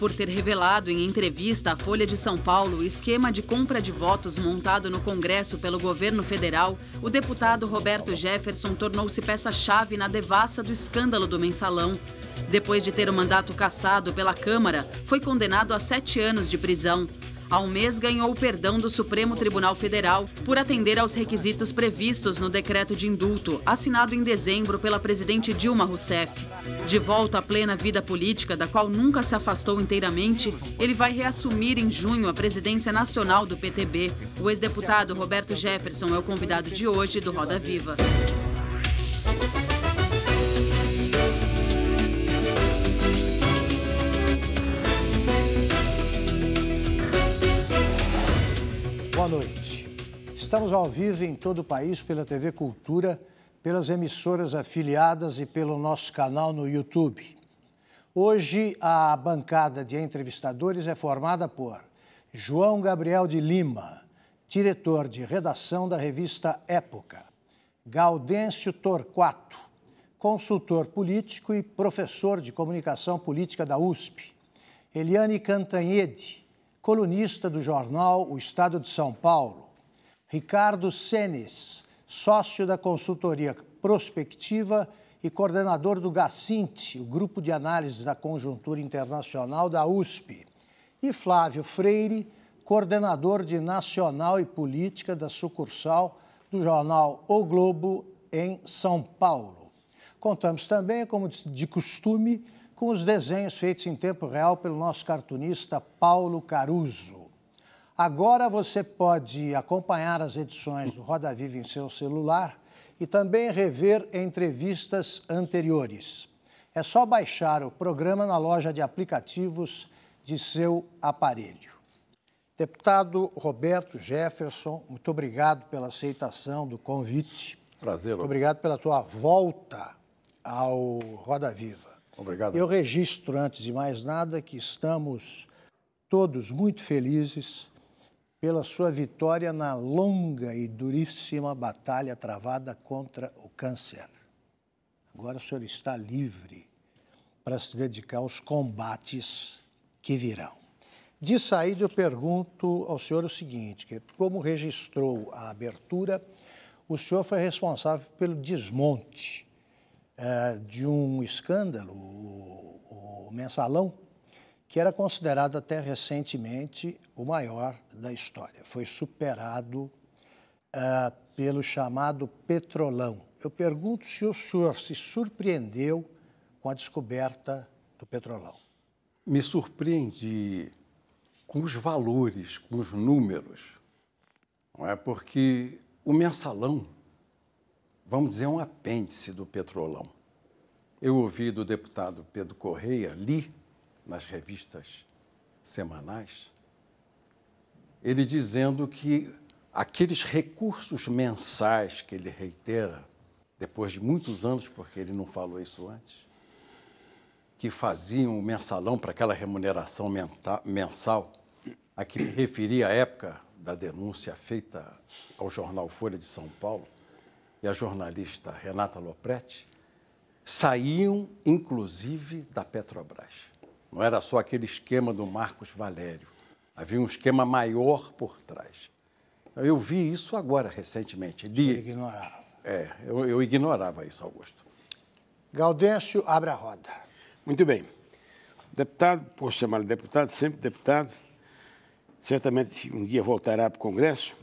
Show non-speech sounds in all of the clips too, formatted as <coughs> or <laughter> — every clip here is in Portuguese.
por ter revelado em entrevista à Folha de São Paulo o esquema de compra de votos montado no Congresso pelo governo federal, o deputado Roberto Jefferson tornou-se peça-chave na devassa do escândalo do mensalão. Depois de ter o mandato cassado pela Câmara, foi condenado a sete anos de prisão. Há um mês ganhou o perdão do Supremo Tribunal Federal por atender aos requisitos previstos no decreto de indulto, assinado em dezembro pela presidente Dilma Rousseff. De volta à plena vida política, da qual nunca se afastou inteiramente, ele vai reassumir em junho a presidência nacional do PTB. O ex-deputado Roberto Jefferson é o convidado de hoje do Roda Viva. Boa noite. Estamos ao vivo em todo o país pela TV Cultura, pelas emissoras afiliadas e pelo nosso canal no YouTube. Hoje, a bancada de entrevistadores é formada por João Gabriel de Lima, diretor de redação da revista Época, Gaudêncio Torquato, consultor político e professor de comunicação política da USP, Eliane Cantanhede, colunista do jornal O Estado de São Paulo, Ricardo Senes, sócio da consultoria Prospectiva e coordenador do GACINT, o Grupo de Análise da Conjuntura Internacional da USP, e Flávio Freire, coordenador de Nacional e Política da sucursal do jornal O Globo em São Paulo. Contamos também, como de costume, com os desenhos feitos em tempo real pelo nosso cartunista Paulo Caruso. Agora você pode acompanhar as edições do Roda Viva em seu celular e também rever entrevistas anteriores. É só baixar o programa na loja de aplicativos de seu aparelho. Deputado Roberto Jefferson, muito obrigado pela aceitação do convite. Prazer. Roberto. Obrigado pela tua volta ao Roda Viva. Obrigado. Eu registro, antes de mais nada, que estamos todos muito felizes pela sua vitória na longa e duríssima batalha travada contra o câncer. Agora o senhor está livre para se dedicar aos combates que virão. De saída, eu pergunto ao senhor o seguinte: que como registrou a abertura, o senhor foi responsável pelo desmonte eh, de um escândalo, o, o mensalão, que era considerado até recentemente o maior da história. Foi superado uh, pelo chamado petrolão. Eu pergunto se o senhor se surpreendeu com a descoberta do petrolão. Me surpreendi com os valores, com os números, não é? Porque o mensalão vamos dizer, um apêndice do Petrolão. Eu ouvi do deputado Pedro Correia, li nas revistas semanais, ele dizendo que aqueles recursos mensais que ele reitera, depois de muitos anos, porque ele não falou isso antes, que faziam o mensalão para aquela remuneração mensal, a que me referi à época da denúncia feita ao jornal Folha de São Paulo, e a jornalista Renata Lopretti saíam, inclusive, da Petrobras. Não era só aquele esquema do Marcos Valério. Havia um esquema maior por trás. Então, eu vi isso agora, recentemente. Li... Eu ignorava. É, eu, eu ignorava isso, Augusto. Gaudêncio, abre a roda. Muito bem. Deputado, por chamar lo deputado, sempre deputado, certamente um dia voltará para o Congresso.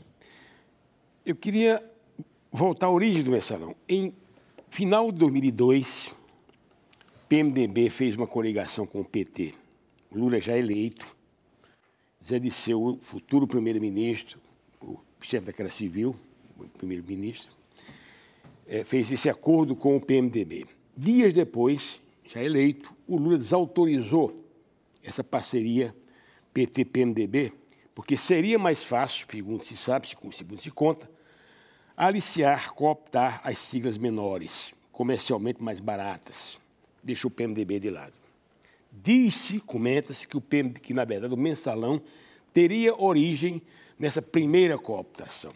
Eu queria voltar à origem do mensalão. Em final de 2002, PMDB fez uma coligação com o PT. Lula já eleito, Zé Disseu, futuro primeiro-ministro, o chefe da Casa Civil, primeiro-ministro, é, fez esse acordo com o PMDB. Dias depois, já eleito, o Lula desautorizou essa parceria PT-PMDB, porque seria mais fácil, segundo se sabe, segundo se conta, Aliciar cooptar as siglas menores, comercialmente mais baratas, deixa o PMDB de lado. Diz-se, comenta-se, que, o que, na verdade, o mensalão teria origem nessa primeira cooptação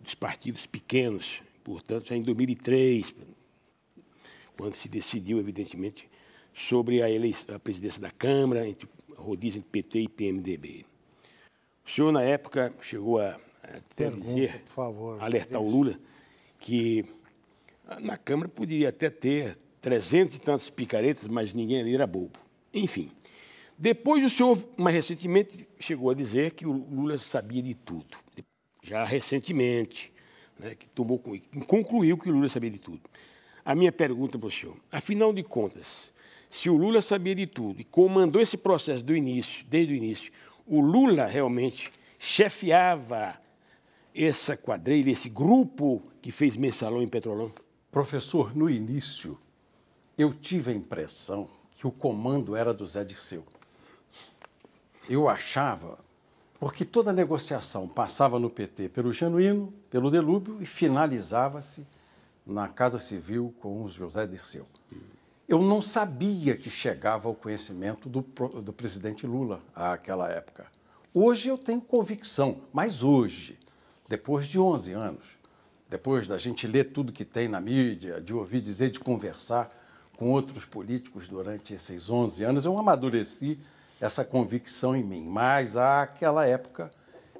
dos partidos pequenos, portanto, já em 2003, quando se decidiu, evidentemente, sobre a, eleição, a presidência da Câmara, entre rodízio entre PT e PMDB. O senhor, na época, chegou a até Pergunta, dizer, por favor, alertar o Lula, que na Câmara podia até ter trezentos e tantos picaretas, mas ninguém ali era bobo. Enfim. Depois o senhor, mais recentemente, chegou a dizer que o Lula sabia de tudo. Já recentemente, né, que tomou, concluiu que o Lula sabia de tudo. A minha pergunta para o senhor, afinal de contas, se o Lula sabia de tudo e comandou esse processo do início, desde o início, o Lula realmente chefiava essa quadrilha, esse grupo que fez mensalão em Petrolão? Professor, no início, eu tive a impressão que o comando era do Zé Dirceu. Eu achava, porque toda negociação passava no PT pelo Genuíno, pelo Delúbio e finalizava-se na Casa Civil com o José Dirceu. Eu não sabia que chegava ao conhecimento do, do presidente Lula àquela época. Hoje eu tenho convicção, mas hoje, depois de 11 anos, depois da gente ler tudo que tem na mídia, de ouvir dizer, de conversar com outros políticos durante esses 11 anos, eu amadureci essa convicção em mim. Mas, àquela época,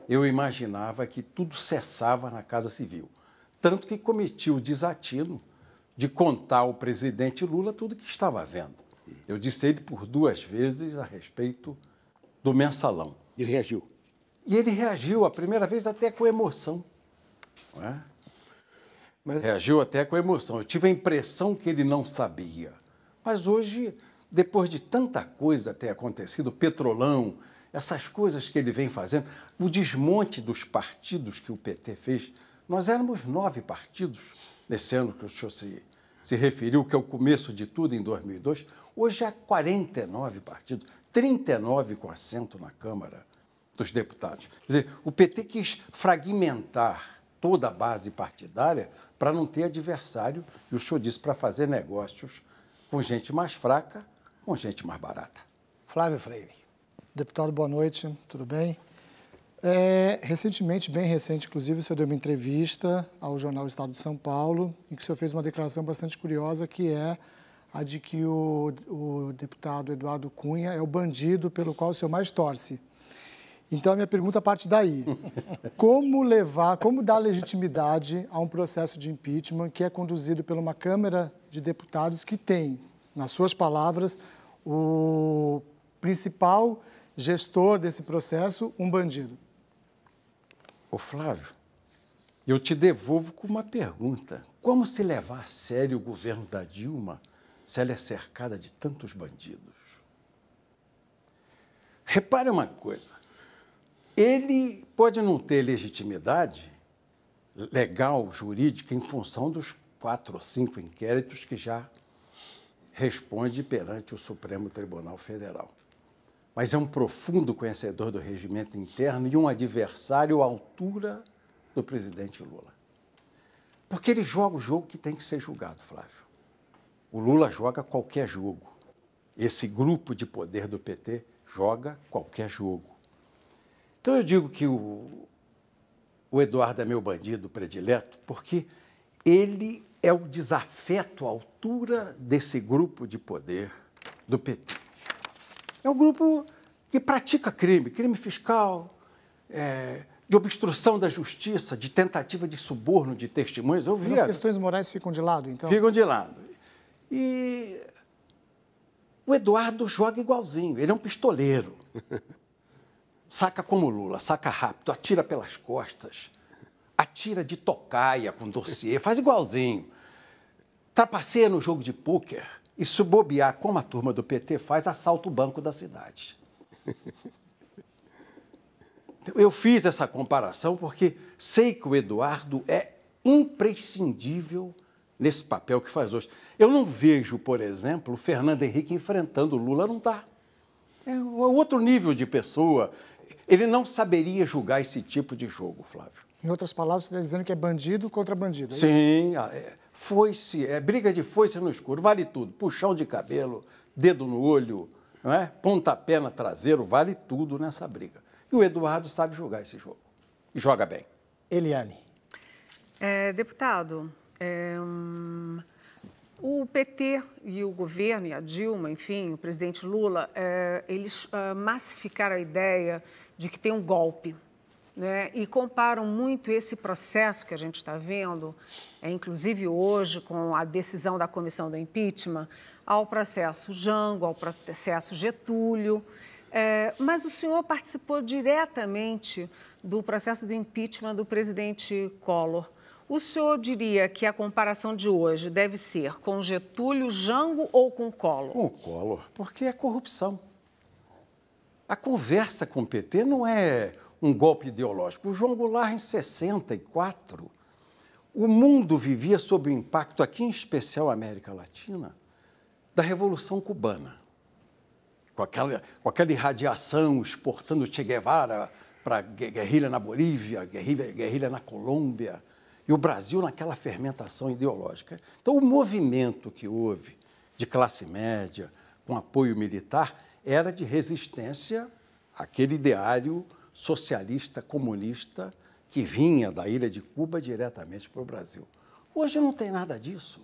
eu imaginava que tudo cessava na Casa Civil. Tanto que cometi o desatino de contar ao presidente Lula tudo que estava vendo. Eu disse ele por duas vezes a respeito do mensalão. Ele reagiu? E ele reagiu a primeira vez até com emoção. É? Mas... Reagiu até com emoção. Eu tive a impressão que ele não sabia. Mas hoje, depois de tanta coisa ter acontecido, petrolão, essas coisas que ele vem fazendo, o desmonte dos partidos que o PT fez. Nós éramos nove partidos nesse ano que o senhor se, se referiu, que é o começo de tudo em 2002. Hoje há 49 partidos, 39 com assento na Câmara dos deputados. Quer dizer, o PT quis fragmentar toda a base partidária para não ter adversário, e o senhor disse, para fazer negócios com gente mais fraca, com gente mais barata. Flávio Freire. Deputado, boa noite, tudo bem? É, recentemente, bem recente, inclusive, o senhor deu uma entrevista ao jornal Estado de São Paulo, em que o senhor fez uma declaração bastante curiosa, que é a de que o, o deputado Eduardo Cunha é o bandido pelo qual o senhor mais torce. Então a minha pergunta parte daí. Como levar, como dar legitimidade a um processo de impeachment que é conduzido por uma Câmara de Deputados que tem, nas suas palavras, o principal gestor desse processo, um bandido? Ô Flávio, eu te devolvo com uma pergunta. Como se levar a sério o governo da Dilma se ela é cercada de tantos bandidos? Repare uma coisa ele pode não ter legitimidade legal, jurídica, em função dos quatro ou cinco inquéritos que já responde perante o Supremo Tribunal Federal. Mas é um profundo conhecedor do regimento interno e um adversário à altura do presidente Lula. Porque ele joga o jogo que tem que ser julgado, Flávio. O Lula joga qualquer jogo. Esse grupo de poder do PT joga qualquer jogo. Então eu digo que o, o Eduardo é meu bandido predileto porque ele é o desafeto à altura desse grupo de poder do PT. É um grupo que pratica crime, crime fiscal, é, de obstrução da justiça, de tentativa de suborno de testemunhas. Eu vi, as questões morais ficam de lado, então? Ficam de lado. E o Eduardo joga igualzinho, ele é um pistoleiro. <laughs> saca como Lula, saca rápido, atira pelas costas, atira de tocaia com dossiê, faz igualzinho. Trapaceia no jogo de pôquer e, se bobear como a turma do PT faz, assalta o banco da cidade. Então, eu fiz essa comparação porque sei que o Eduardo é imprescindível nesse papel que faz hoje. Eu não vejo, por exemplo, o Fernando Henrique enfrentando o Lula, não está. É outro nível de pessoa, ele não saberia julgar esse tipo de jogo, Flávio. Em outras palavras, você está dizendo que é bandido contra bandido. É Sim, ah, é, se é briga de foice no escuro, vale tudo. Puxão de cabelo, dedo no olho, não é? pontapé na traseiro, vale tudo nessa briga. E o Eduardo sabe jogar esse jogo. E joga bem. Eliane. É, deputado, é, hum, o PT e o governo, e a Dilma, enfim, o presidente Lula, é, eles é, massificaram a ideia de que tem um golpe. Né? E comparam muito esse processo que a gente está vendo, é, inclusive hoje, com a decisão da comissão do impeachment, ao processo Jango, ao processo Getúlio. É, mas o senhor participou diretamente do processo do impeachment do presidente Collor. O senhor diria que a comparação de hoje deve ser com Getúlio, Jango ou com Collor? Com Collor, porque é corrupção. A conversa com o PT não é um golpe ideológico. O João Goulart, em 64, o mundo vivia sob o impacto, aqui em especial a América Latina, da Revolução Cubana. Com aquela, com aquela irradiação exportando Che Guevara para guerrilha na Bolívia, guerrilha, guerrilha na Colômbia e o Brasil naquela fermentação ideológica. Então, o movimento que houve de classe média, com apoio militar, era de resistência àquele ideário socialista comunista que vinha da ilha de Cuba diretamente para o Brasil. Hoje não tem nada disso.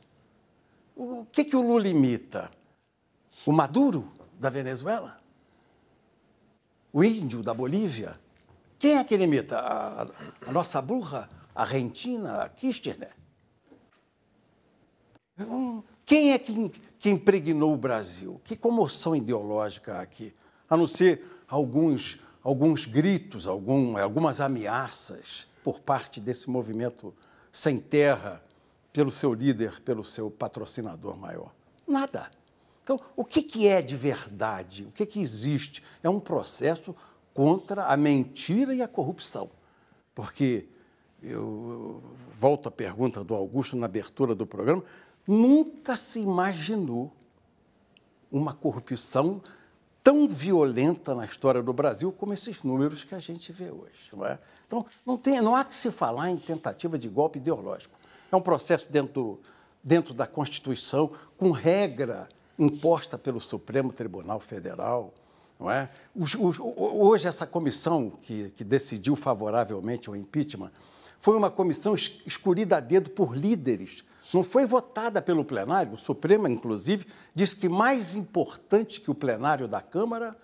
O que, que o Lula imita? O Maduro da Venezuela? O índio da Bolívia? Quem é que ele imita? A, a nossa burra? a Rentina, a Kirchner. Então, quem é que, que impregnou o Brasil? Que comoção ideológica há aqui? A não ser alguns, alguns gritos, algum, algumas ameaças por parte desse movimento sem terra, pelo seu líder, pelo seu patrocinador maior. Nada. Então, o que, que é de verdade? O que, que existe? É um processo contra a mentira e a corrupção. Porque eu volto à pergunta do Augusto na abertura do programa, nunca se imaginou uma corrupção tão violenta na história do Brasil como esses números que a gente vê hoje. Não é? Então, não, tem, não há que se falar em tentativa de golpe ideológico. É um processo dentro, dentro da Constituição, com regra imposta pelo Supremo Tribunal Federal. Não é? Os, os, hoje, essa comissão que, que decidiu favoravelmente o impeachment foi uma comissão escolhida a dedo por líderes. Não foi votada pelo plenário. O Supremo, inclusive, disse que mais importante que o plenário da Câmara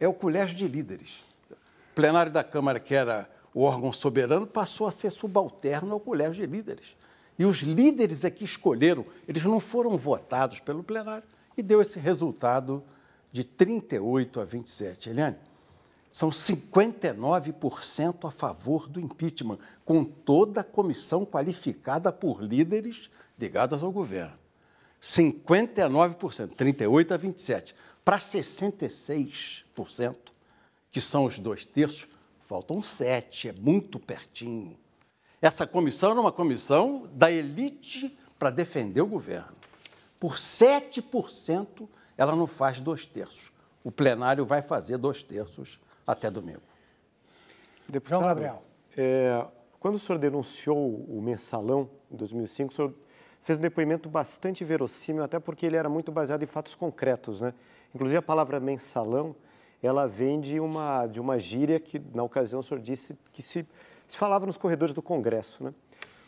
é o colégio de líderes. O plenário da Câmara, que era o órgão soberano, passou a ser subalterno ao colégio de líderes. E os líderes é que escolheram, eles não foram votados pelo plenário e deu esse resultado de 38 a 27. Eliane, são 59% a favor do impeachment, com toda a comissão qualificada por líderes ligados ao governo. 59%, 38 a 27, para 66%, que são os dois terços, faltam sete, é muito pertinho. Essa comissão era uma comissão da elite para defender o governo. Por 7%, ela não faz dois terços. O plenário vai fazer dois terços até domingo. Deputado João Gabriel. É, quando o senhor denunciou o mensalão em 2005, o senhor fez um depoimento bastante verossímil, até porque ele era muito baseado em fatos concretos, né? Inclusive a palavra mensalão, ela vem de uma de uma gíria que na ocasião o senhor disse que se, se falava nos corredores do Congresso, né?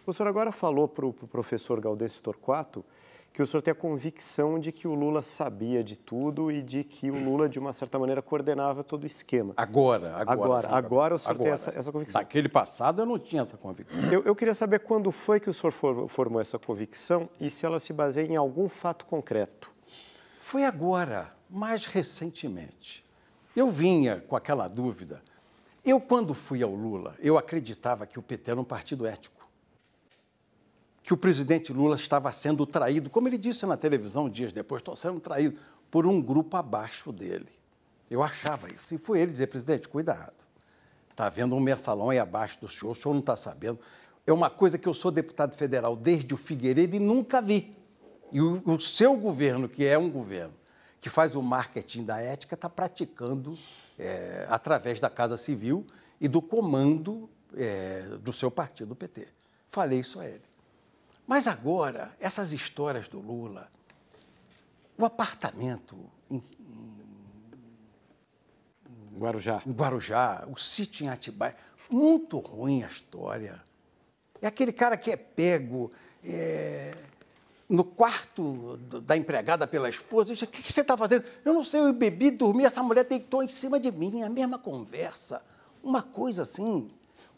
O senhor agora falou para o pro professor Galdêncio Torquato que o senhor tem a convicção de que o Lula sabia de tudo e de que o Lula, de uma certa maneira, coordenava todo o esquema. Agora, agora. Agora, agora o senhor agora. tem essa, essa, convicção. Naquele passado eu não tinha essa convicção. Eu, eu, queria saber quando foi que o senhor formou essa convicção e se ela se baseia em algum fato concreto. Foi agora, mais recentemente. Eu vinha com aquela dúvida. Eu, quando fui ao Lula, eu acreditava que o PT era um partido ético que o presidente Lula estava sendo traído, como ele disse na televisão dias depois, estou sendo traído por um grupo abaixo dele. Eu achava isso. E foi ele dizer, presidente, cuidado. Está havendo um mensalão aí abaixo do senhor, o senhor não está sabendo. É uma coisa que eu sou deputado federal desde o Figueiredo e nunca vi. E o, o seu governo, que é um governo que faz o marketing da ética, está praticando é, através da Casa Civil e do comando é, do seu partido, do PT. Falei isso a ele. Mas agora, essas histórias do Lula, o apartamento em, em Guarujá. Em Guarujá, o sítio em Atibaia, muito ruim a história. É aquele cara que é pego é, no quarto da empregada pela esposa. Diz, o que, que você está fazendo? Eu não sei, eu bebi, dormi, essa mulher deitou em cima de mim. É a mesma conversa. Uma coisa assim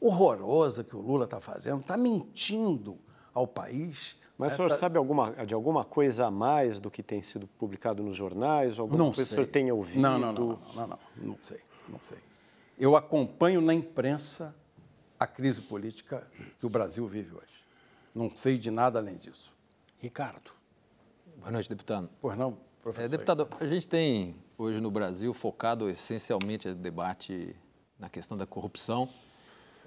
horrorosa que o Lula está fazendo, está mentindo ao país. Mas né, o senhor sabe alguma, de alguma coisa a mais do que tem sido publicado nos jornais? Alguma não coisa sei. que o senhor tenha ouvido? Não, não, não, não, não, não, sei, não sei. Eu acompanho na imprensa a crise política que o Brasil vive hoje. Não sei de nada além disso. Ricardo. Boa noite, deputado. Pois não, professor. É, deputado, a gente tem hoje no Brasil focado essencialmente no debate na questão da corrupção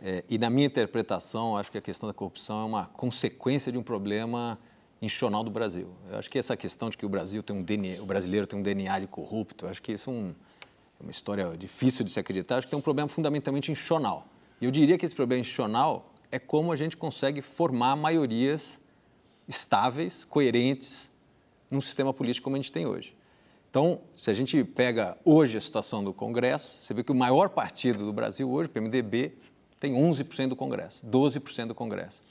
é, e na minha interpretação, acho que a questão da corrupção é uma consequência de um problema institucional do Brasil. Eu acho que essa questão de que o Brasil tem um DNA, o brasileiro tem um DNA de corrupto, acho que isso é, um, é uma história difícil de se acreditar. Acho que tem é um problema fundamentalmente institucional. E eu diria que esse problema institucional é como a gente consegue formar maiorias estáveis, coerentes, num sistema político como a gente tem hoje. Então, se a gente pega hoje a situação do Congresso, você vê que o maior partido do Brasil hoje, o PMDB, tem 11% do Congresso, 12% do Congresso.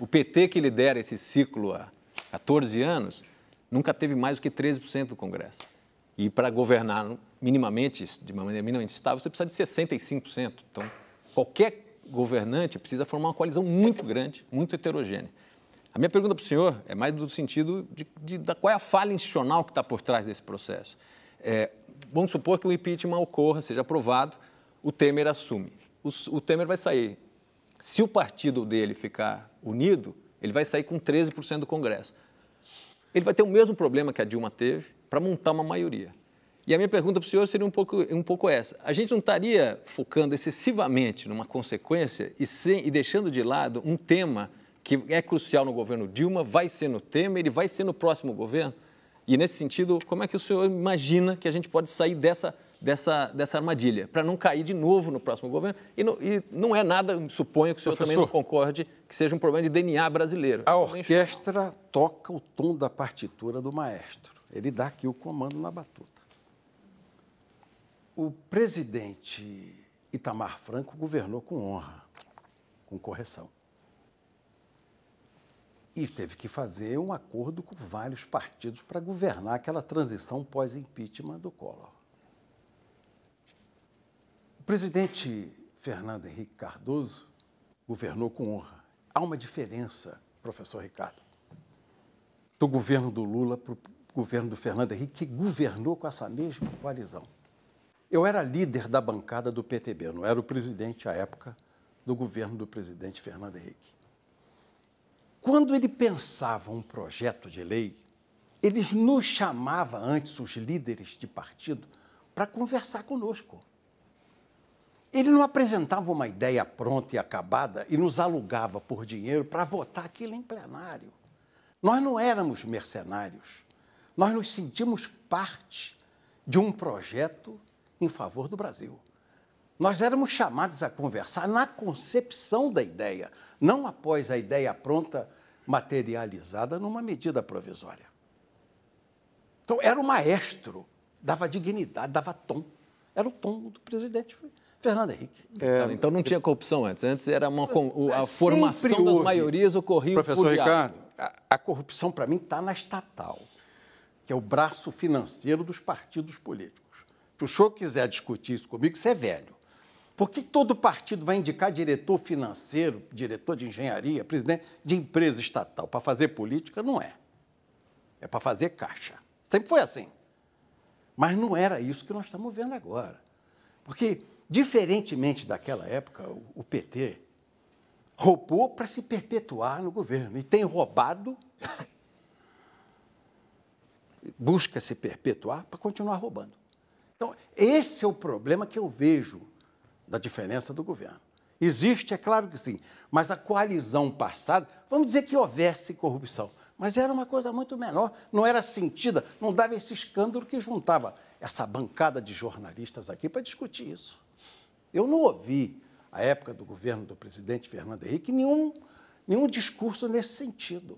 O PT, que lidera esse ciclo há 14 anos, nunca teve mais do que 13% do Congresso. E para governar minimamente, de uma maneira minimamente estável, você precisa de 65%. Então, qualquer governante precisa formar uma coalizão muito grande, muito heterogênea. A minha pergunta para o senhor é mais do sentido de, de, de qual é a falha institucional que está por trás desse processo. É, vamos supor que o impeachment ocorra, seja aprovado, o Temer assume o, o Temer vai sair. Se o partido dele ficar unido, ele vai sair com 13% do Congresso. Ele vai ter o mesmo problema que a Dilma teve para montar uma maioria. E a minha pergunta para o senhor seria um pouco, um pouco essa. A gente não estaria focando excessivamente numa consequência e, sem, e deixando de lado um tema que é crucial no governo Dilma, vai ser no Temer, ele vai ser no próximo governo? E nesse sentido, como é que o senhor imagina que a gente pode sair dessa dessa, dessa armadilha, para não cair de novo no próximo governo. E não, e não é nada, suponho que o senhor Professor, também não concorde, que seja um problema de DNA brasileiro. A orquestra toca o tom da partitura do maestro. Ele dá aqui o comando na batuta. O presidente Itamar Franco governou com honra, com correção. E teve que fazer um acordo com vários partidos para governar aquela transição pós-impeachment do Collor. O presidente Fernando Henrique Cardoso governou com honra. Há uma diferença, professor Ricardo, do governo do Lula para o governo do Fernando Henrique, que governou com essa mesma coalizão. Eu era líder da bancada do PTB, não era o presidente à época do governo do presidente Fernando Henrique. Quando ele pensava um projeto de lei, eles nos chamava antes, os líderes de partido, para conversar conosco. Ele não apresentava uma ideia pronta e acabada e nos alugava por dinheiro para votar aquilo em plenário. Nós não éramos mercenários. Nós nos sentimos parte de um projeto em favor do Brasil. Nós éramos chamados a conversar na concepção da ideia, não após a ideia pronta materializada numa medida provisória. Então, era o maestro, dava dignidade, dava tom. Era o tom do presidente Fernando Henrique. É, tá. então não tinha corrupção antes. Antes era uma, a formação houve. das maiorias ocorria Professor por Ricardo, a, a corrupção para mim está na estatal, que é o braço financeiro dos partidos políticos. Se o senhor quiser discutir isso comigo, você é velho. Por que todo partido vai indicar diretor financeiro, diretor de engenharia, presidente de empresa estatal? Para fazer política, não é. É para fazer caixa. Sempre foi assim. Mas não era isso que nós estamos vendo agora. Porque Diferentemente daquela época, o PT roubou para se perpetuar no governo e tem roubado, busca se perpetuar para continuar roubando. Então, esse é o problema que eu vejo da diferença do governo. Existe, é claro que sim, mas a coalizão passada, vamos dizer que houvesse corrupção, mas era uma coisa muito menor, não era sentida, não dava esse escândalo que juntava essa bancada de jornalistas aqui para discutir isso. Eu não ouvi, à época do governo do presidente Fernando Henrique, nenhum, nenhum discurso nesse sentido.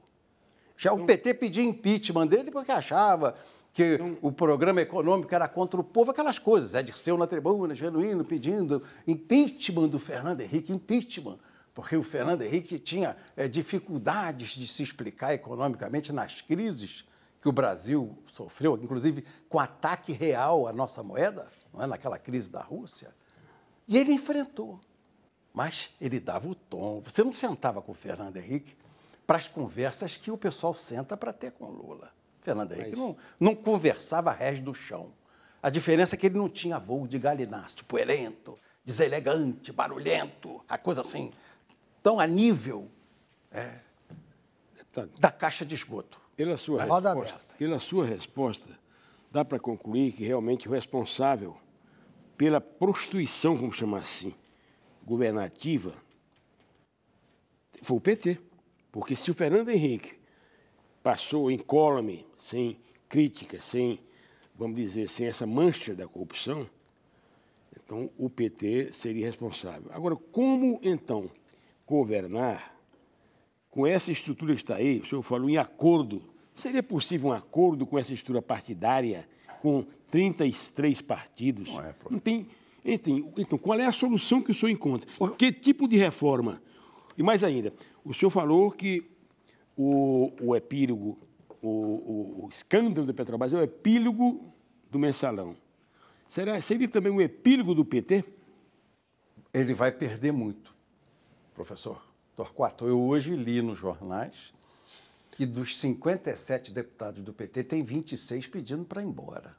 Já o PT pedia impeachment dele porque achava que o programa econômico era contra o povo, aquelas coisas. É Dirceu na tribuna, genuíno, pedindo impeachment do Fernando Henrique, impeachment. Porque o Fernando Henrique tinha é, dificuldades de se explicar economicamente nas crises que o Brasil sofreu, inclusive com ataque real à nossa moeda, não é? naquela crise da Rússia. E ele enfrentou. Mas ele dava o tom. Você não sentava com o Fernando Henrique para as conversas que o pessoal senta para ter com Lula. Fernando Henrique Mas... não, não conversava res do chão. A diferença é que ele não tinha voo de galináceo, poerento, deselegante, barulhento, a coisa assim, tão a nível é, da caixa de esgoto. E na sua, resposta, e na sua resposta, dá para concluir que realmente o responsável pela prostituição, como chamar assim, governativa, foi o PT. Porque se o Fernando Henrique passou incólume, sem crítica, sem, vamos dizer, sem essa mancha da corrupção, então o PT seria responsável. Agora, como então governar com essa estrutura que está aí? O senhor falou em acordo. Seria possível um acordo com essa estrutura partidária com 33 partidos. Não, é, não tem. Enfim, então, qual é a solução que o senhor encontra? Que tipo de reforma? E mais ainda, o senhor falou que o, o epílogo, o, o, o escândalo da Petrobras é o epílogo do mensalão. Será, seria também um epílogo do PT? Ele vai perder muito, professor Torquato. Eu hoje li nos jornais que dos 57 deputados do PT, tem 26 pedindo para ir embora.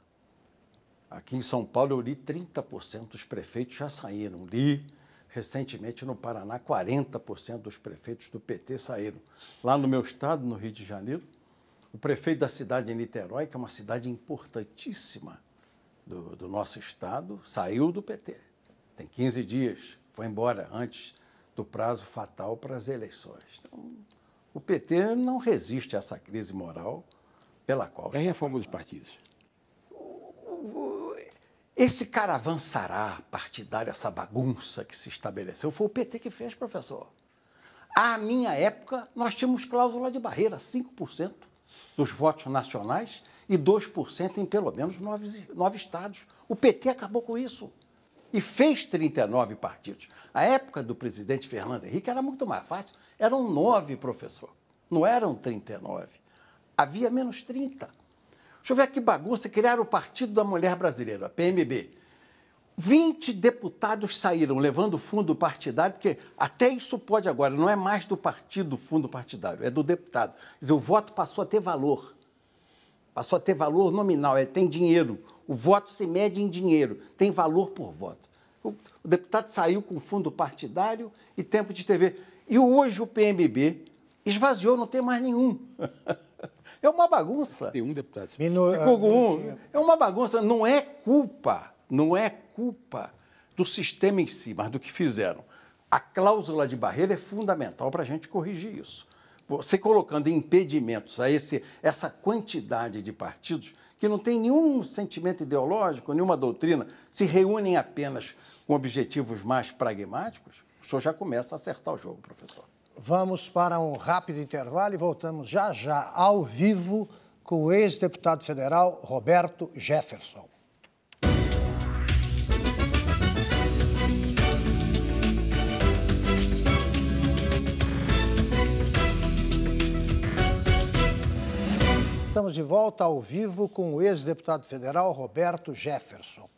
Aqui em São Paulo, eu li 30% dos prefeitos já saíram. Li recentemente no Paraná, 40% dos prefeitos do PT saíram. Lá no meu estado, no Rio de Janeiro, o prefeito da cidade de Niterói, que é uma cidade importantíssima do, do nosso estado, saiu do PT. Tem 15 dias, foi embora antes do prazo fatal para as eleições. Então, o PT não resiste a essa crise moral pela qual. é a dos partidos? Esse caravansará partidário, essa bagunça que se estabeleceu, foi o PT que fez, professor. À minha época, nós tínhamos cláusula de barreira, 5% dos votos nacionais e 2% em pelo menos nove, nove estados. O PT acabou com isso e fez 39 partidos. A época do presidente Fernando Henrique era muito mais fácil. Eram nove, professor. Não eram 39. Havia menos 30. Deixa eu ver que bagunça. Criaram o Partido da Mulher Brasileira, PMB. 20 deputados saíram levando fundo partidário, porque até isso pode agora, não é mais do partido fundo partidário, é do deputado. Quer dizer, o voto passou a ter valor. Passou a ter valor nominal, é, tem dinheiro. O voto se mede em dinheiro, tem valor por voto. O, o deputado saiu com fundo partidário e tempo de TV. E hoje o PMB esvaziou, não tem mais nenhum. <laughs> É uma bagunça. Tem um deputado. É Minu... Ah, um. É uma bagunça. Não é culpa, não é culpa do sistema em si, mas do que fizeram. A cláusula de barreira é fundamental para a gente corrigir isso. Você colocando impedimentos a esse, essa quantidade de partidos que não tem nenhum sentimento ideológico, nenhuma doutrina, se reúnem apenas com objetivos mais pragmáticos, o senhor já começa a acertar o jogo, professor. Vamos para um rápido intervalo e voltamos já já ao vivo com o ex-deputado federal Roberto Jefferson. Estamos de volta ao vivo com o ex-deputado federal Roberto Jefferson.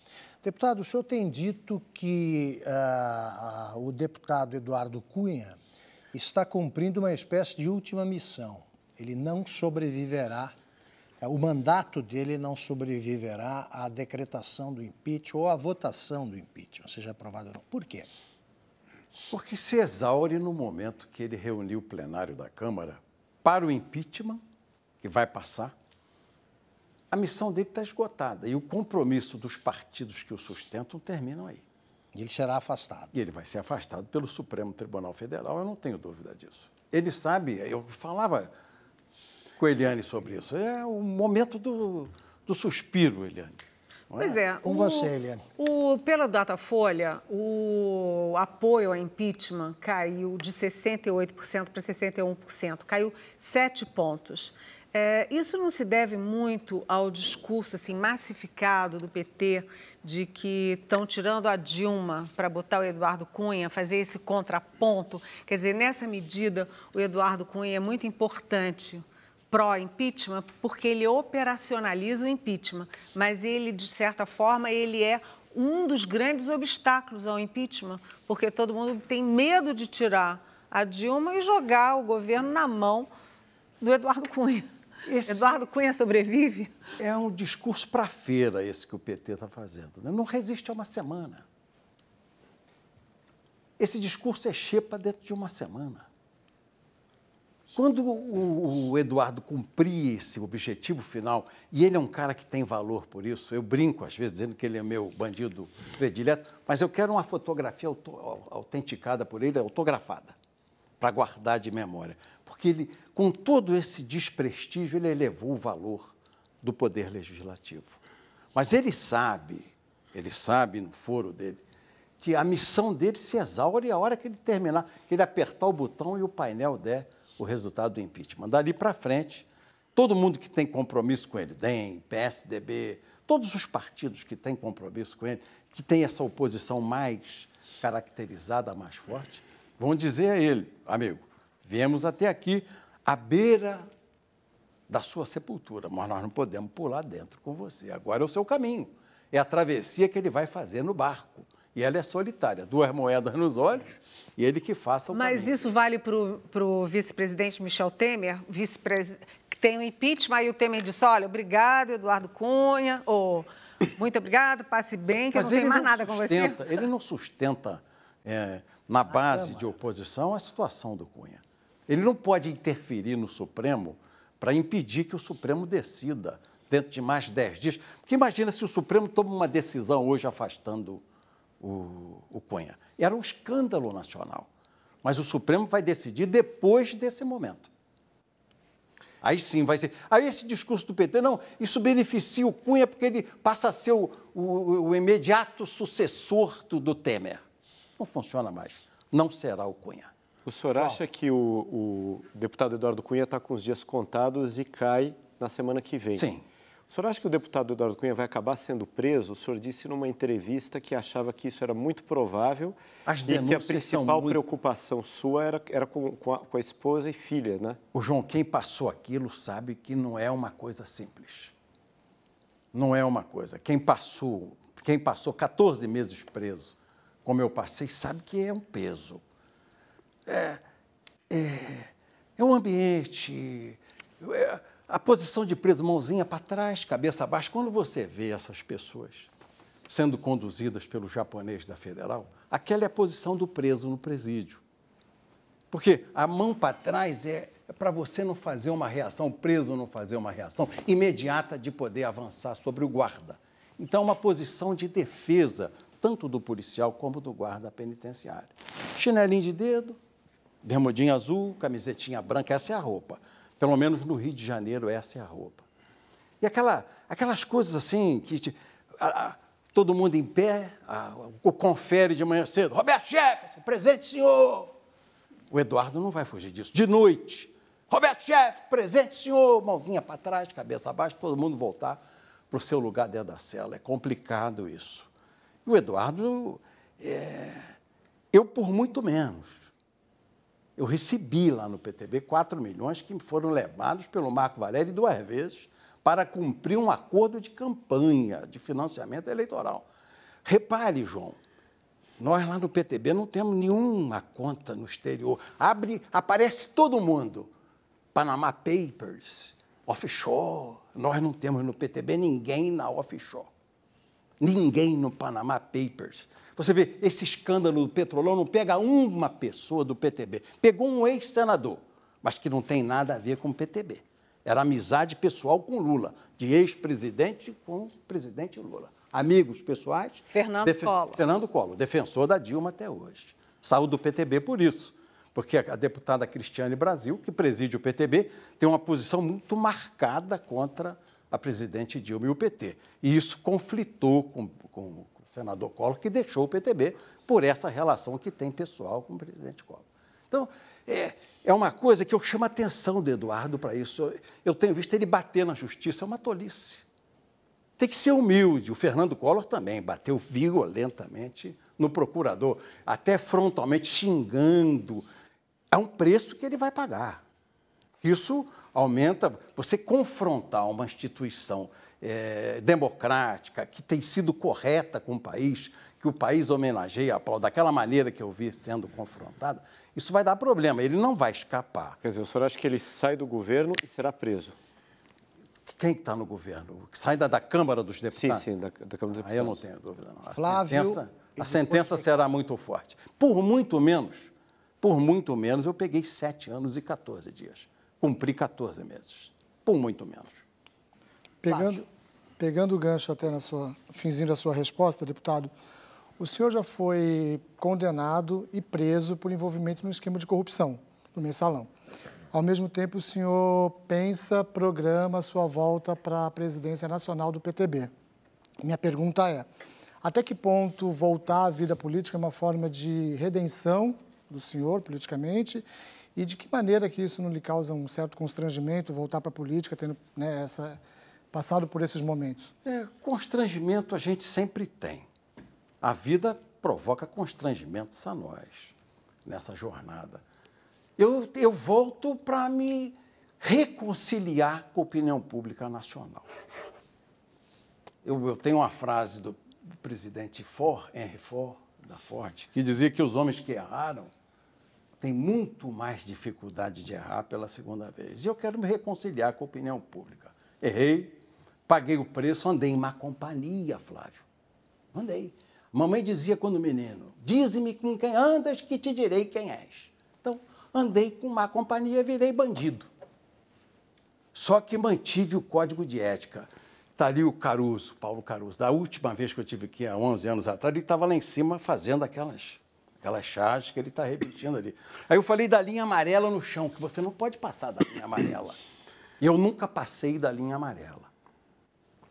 Deputado, o senhor tem dito que ah, ah, o deputado Eduardo Cunha está cumprindo uma espécie de última missão. Ele não sobreviverá, é, o mandato dele não sobreviverá à decretação do impeachment ou à votação do impeachment, seja é aprovado ou não. Por quê? Porque se exaure no momento que ele reuniu o plenário da Câmara para o impeachment, que vai passar, a missão dele está esgotada e o compromisso dos partidos que o sustentam terminam aí. E ele será afastado. E ele vai ser afastado pelo Supremo Tribunal Federal, eu não tenho dúvida disso. Ele sabe, eu falava com Eliane sobre isso, é o momento do, do suspiro, Eliane. Pois é. é com você, Eliane. O, pela Datafolha, o apoio a impeachment caiu de 68% para 61%, caiu sete pontos. É, isso não se deve muito ao discurso assim massificado do PT de que estão tirando a Dilma para botar o Eduardo Cunha, fazer esse contraponto. Quer dizer, nessa medida, o Eduardo Cunha é muito importante pró-impeachment porque ele operacionaliza o impeachment, mas ele, de certa forma, ele é um dos grandes obstáculos ao impeachment, porque todo mundo tem medo de tirar a Dilma e jogar o governo na mão do Eduardo Cunha. Esse Eduardo Cunha sobrevive? É um discurso para feira esse que o PT está fazendo. Né? Não resiste a uma semana. Esse discurso é xepa dentro de uma semana. Quando o, o Eduardo cumprir esse objetivo final, e ele é um cara que tem valor por isso, eu brinco às vezes dizendo que ele é meu bandido predileto, mas eu quero uma fotografia autenticada por ele, autografada para guardar de memória. Porque ele, com todo esse desprestígio, ele elevou o valor do poder legislativo. Mas ele sabe, ele sabe no foro dele, que a missão dele se exaure a hora que ele terminar, que ele apertar o botão e o painel der o resultado do impeachment. Dali para frente, todo mundo que tem compromisso com ele, DEM, PSDB, todos os partidos que têm compromisso com ele, que têm essa oposição mais caracterizada, mais forte, Vão dizer a ele, amigo, viemos até aqui, à beira da sua sepultura, mas nós não podemos pular dentro com você. Agora é o seu caminho. É a travessia que ele vai fazer no barco. E ela é solitária, duas moedas nos olhos e ele que faça o Mas caminho. isso vale para o vice-presidente Michel Temer, vice que tem o um impeachment, e o Temer disse, olha, obrigado, Eduardo Cunha, ou muito obrigado, passe bem, que Mas eu não tenho mais não nada sustenta, com você. Ele não sustenta é, na base de oposição à situação do Cunha. Ele não pode interferir no Supremo para impedir que o Supremo decida dentro de mais dez dias. Porque imagina se o Supremo toma uma decisão hoje afastando o, o Cunha. Era um escândalo nacional. Mas o Supremo vai decidir depois desse momento. Aí sim vai ser. Aí esse discurso do PT, não, isso beneficia o Cunha porque ele passa a ser o, o, o imediato sucessor do Temer não funciona mais. Não será o Cunha. O senhor acha que o, o, deputado Eduardo Cunha está com os dias contados e cai na semana que vem? Sim. O senhor acha que o deputado Eduardo Cunha vai acabar sendo preso? O senhor disse numa entrevista que achava que isso era muito provável As e que a principal muito... preocupação sua era, era com, com, a, com a esposa e filha, né? O João, quem passou aquilo sabe que não é uma coisa simples. Não é uma coisa. Quem passou, quem passou 14 meses preso, como eu passei, sabe que é um peso. É, é, é um ambiente. É, a posição de preso, mãozinha para trás, cabeça abaixo. Quando você vê essas pessoas sendo conduzidas pelo japonês da federal, aquela é a posição do preso no presídio. Porque a mão para trás é, é para você não fazer uma reação, o preso não fazer uma reação imediata de poder avançar sobre o guarda. Então, é uma posição de defesa tanto do policial como do guarda penitenciário. Chinelinho de dedo, bermudinha azul, camisetinha branca, essa é a roupa. Pelo menos no Rio de Janeiro, essa é a roupa. E aquela, aquelas coisas assim que a, a, todo mundo em pé, a, o confere de manhã cedo, Roberto Jefferson, presente senhor. O Eduardo não vai fugir disso. De noite, Roberto Jefferson, presente senhor, mãozinha para trás, cabeça abaixo, todo mundo voltar para o seu lugar dentro da cela. É complicado isso. E o Eduardo, é, eu por muito menos. Eu recebi lá no PTB 4 milhões que foram levados pelo Marco Valério duas vezes para cumprir um acordo de campanha, de financiamento eleitoral. Repare, João, nós lá no PTB não temos nenhuma conta no exterior. Abre, aparece todo mundo. Panama Papers, offshore. Nós não temos no PTB ninguém na offshore. Ninguém no Panama Papers. Você vê, esse escândalo do petrolão não pega uma pessoa do PTB. Pegou um ex-senador, mas que não tem nada a ver com o PTB. Era amizade pessoal com Lula, de ex-presidente com o presidente Lula. Amigos pessoais. Fernando Collor. Fernando Collor, defensor da Dilma até hoje. Saiu do PTB por isso porque a deputada Cristiane Brasil, que preside o PTB, tem uma posição muito marcada contra a presidente Dilma e o PT. E isso conflitou com, com o senador Collor, que deixou o PTB por essa relação que tem pessoal com o presidente Collor. Então, é, é uma coisa que eu chamo a atenção do Eduardo para isso. Eu tenho visto ele bater na justiça, é uma tolice. Tem que ser humilde. O Fernando Collor também bateu violentamente no procurador, até frontalmente xingando. É um preço que ele vai pagar. Isso aumenta. Você confrontar uma instituição é, democrática que tem sido correta com o país, que o país homenageia, aplaude, daquela maneira que eu vi sendo confrontada, isso vai dar problema. Ele não vai escapar. Quer dizer, o senhor acha que ele sai do governo e será preso? Quem está no governo? Sai da, da, Câmara dos Deputados? Sim, sim, da, da Câmara dos Deputados. Aí eu não tenho dúvida, não. A Flávio, sentença, a sentença será muito forte. Por muito menos, por muito menos, eu peguei sete anos e 14 dias cumprir 14 meses, por muito menos. Pegando, pegando o gancho até na sua, finzinho da sua resposta, deputado, o senhor já foi condenado e preso por envolvimento no esquema de corrupção, no mensalão. Ao mesmo tempo, o senhor pensa, programa sua volta para a presidência nacional do PTB. Minha pergunta é: até que ponto voltar à vida política é uma forma de redenção do senhor politicamente e de que maneira que isso não lhe causa um certo constrangimento voltar para a política, tendo né, essa, passado por esses momentos? É, constrangimento a gente sempre tem. A vida provoca constrangimentos a nós nessa jornada. Eu, eu volto para me reconciliar com a opinião pública nacional. Eu, eu tenho uma frase do presidente Ford, Henry Ford, da Ford, que dizia que os homens que erraram tem muito mais dificuldade de errar pela segunda vez. E eu quero me reconciliar com a opinião pública. Errei, paguei o preço, andei em má companhia, Flávio. Andei. Mamãe dizia quando menino: Dize-me com quem andas que te direi quem és. Então, andei com má companhia, virei bandido. Só que mantive o código de ética. Está ali o Caruso, Paulo Caruso. Da última vez que eu tive aqui, há 11 anos atrás, ele estava lá em cima fazendo aquelas Aquelas chaves que ele está repetindo ali. Aí eu falei da linha amarela no chão, que você não pode passar da linha amarela. E eu nunca passei da linha amarela.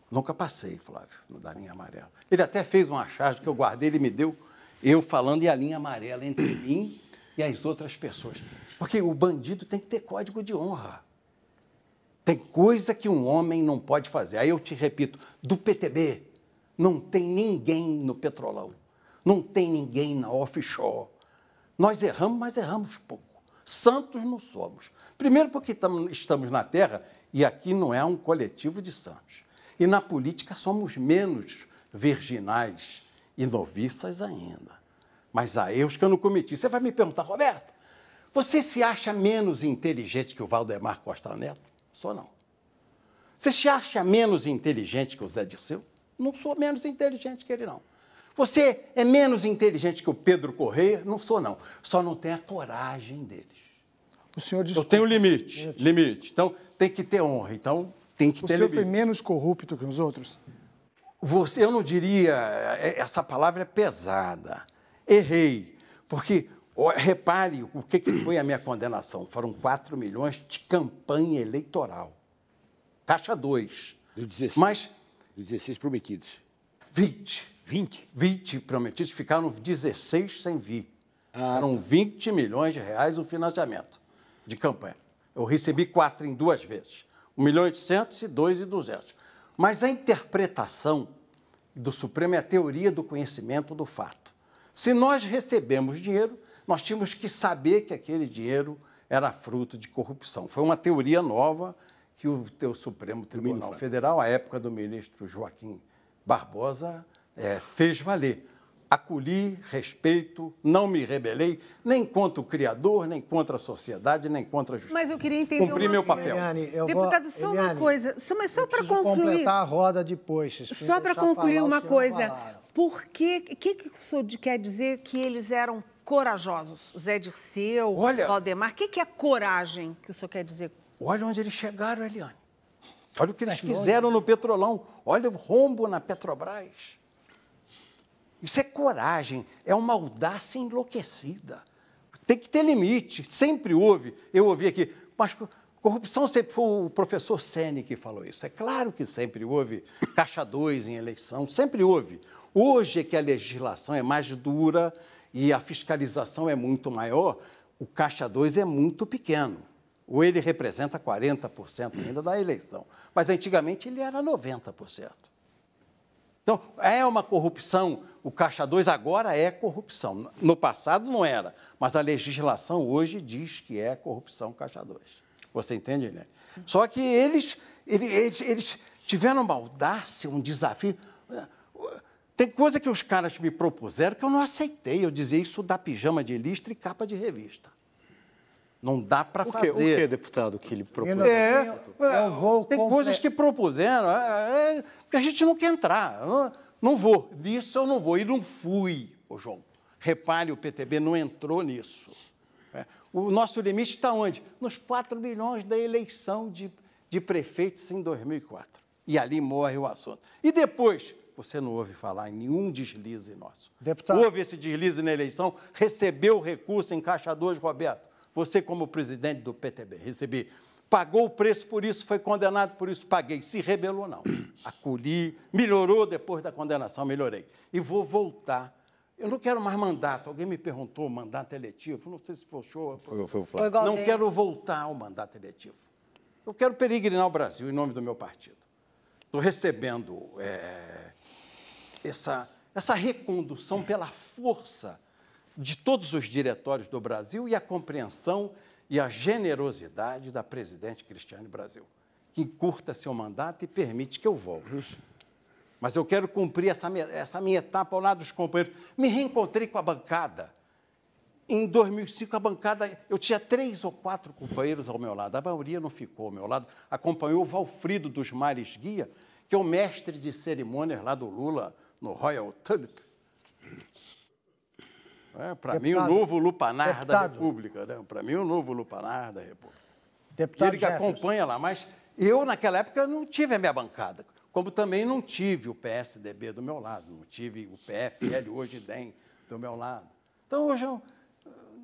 Nunca passei, Flávio, da linha amarela. Ele até fez uma charge que eu guardei, ele me deu, eu falando, e a linha amarela entre <coughs> mim e as outras pessoas. Porque o bandido tem que ter código de honra. Tem coisa que um homem não pode fazer. Aí eu te repito, do PTB, não tem ninguém no Petrolão. Não tem ninguém na offshore. Nós erramos, mas erramos pouco. Santos não somos. Primeiro, porque estamos na Terra e aqui não é um coletivo de santos. E na política somos menos virginais e noviças ainda. Mas há erros que eu não cometi. Você vai me perguntar, Roberto, você se acha menos inteligente que o Valdemar Costa Neto? Sou não. Você se acha menos inteligente que o Zé Dirceu? Não sou menos inteligente que ele, não. Você é menos inteligente que o Pedro Correia? Não sou, não. Só não tem a coragem deles. O senhor disse. Eu tenho limite, limite. limite. Então, tem que ter honra. Então, tem que o ter limite. O senhor foi menos corrupto que os outros? Você, eu não diria... É, é, essa palavra é pesada. Errei. Porque Repare o que, que, foi a minha condenação. Foram 4 milhões de campanha eleitoral. Caixa 2. 16. Mas. Do 16 prometidos. 20. 20? 20 prometidos, ficaram 16 sem vir. Ah, Eram 20 milhões de reais o financiamento de campanha. Eu recebi quatro em duas vezes. 1 milhão e 800 e 2 e 200. Mas a interpretação do Supremo é a teoria do conhecimento do fato. Se nós recebemos dinheiro, nós tínhamos que saber que aquele dinheiro era fruto de corrupção. Foi uma teoria nova que o teu Supremo Tribunal Federal, à época do ministro Joaquim Barbosa, é, fez valer. Acolhi, respeito, não me rebelei, nem contra o criador, nem contra a sociedade, nem contra a justiça. Mas eu queria entender Cumpri uma meu papel. Eliane, eu Deputado, vou... só Eliane, uma coisa, só, mas só para concluir. completar a roda depois. Só para concluir uma coisa. Por que, que, que o senhor quer dizer que eles eram corajosos? Zé Dirceu, Olha, Valdemar, o que, que é coragem que o senhor quer dizer? Olha onde eles chegaram, Eliane. Olha o que eles fizeram né? no Petrolão. Olha o rombo na Petrobras. Isso é coragem, é uma audácia enlouquecida. Tem que ter limite, sempre houve. Eu ouvi aqui, mas corrupção sempre foi o professor Sene que falou isso. É claro que sempre houve caixa 2 em eleição, sempre houve. Hoje é que a legislação é mais dura e a fiscalização é muito maior, o caixa 2 é muito pequeno. Ou ele representa 40% ainda da eleição, mas antigamente ele era 90%. Então, é uma corrupção. O Caixa 2 agora é corrupção. No passado não era, mas a legislação hoje diz que é corrupção Caixa 2. Você entende, né? Só que eles, eles, eles tiveram uma audácia, um desafio. Tem coisa que os caras me propuseram que eu não aceitei. Eu dizia isso da pijama de listra e capa de revista. Não dá para fazer. O que, deputado, que ele propôs? É. é, eu vou tem coisas que propuseram é, é a gente não quer entrar. Não, vou. Nisso eu não vou. E não fui, ô João. Repare, o PTB não entrou nisso. É. O nosso limite está onde? Nos 4 milhões da eleição de, de prefeitos em 2004. E ali morre o assunto. E depois, você não ouve falar em nenhum deslize nosso. Deputado. Houve esse deslize na eleição, recebeu recurso em Caixa 2, Roberto. Você, como presidente do PTB, recebi. Pagou o preço por isso, foi condenado por isso, paguei. Se rebelou, não. <clears throat> Acolhi, melhorou depois da condenação, melhorei. E vou voltar eu não quero mais mandato. Alguém me perguntou mandato eletivo. Não sei se foi show. Foi, foi o Flávio. não quero voltar ao mandato eletivo. Eu quero peregrinar o Brasil em nome do meu partido. Estou recebendo é, essa, essa recondução pela força de todos os diretórios do Brasil e a compreensão e a generosidade da presidente Cristiane Brasil, que encurta seu mandato e permite que eu volte. Mas eu quero cumprir essa minha, essa minha etapa ao lado dos companheiros. Me reencontrei com a bancada. Em 2005, a bancada, eu tinha três ou quatro companheiros ao meu lado, a maioria não ficou ao meu lado. Acompanhou o Valfrido dos Mares Guia, que é o mestre de cerimônias lá do Lula, no Royal Tulip. É, Para mim, o novo lupanar Deputado. da República. Né? Para mim, o novo lupanar da República. Deputado e ele que Jefferson. acompanha lá, mas eu, naquela época, não tive a minha bancada. Como também não tive o PSDB do meu lado, não tive o PFL, hoje DEM, do meu lado. Então, hoje eu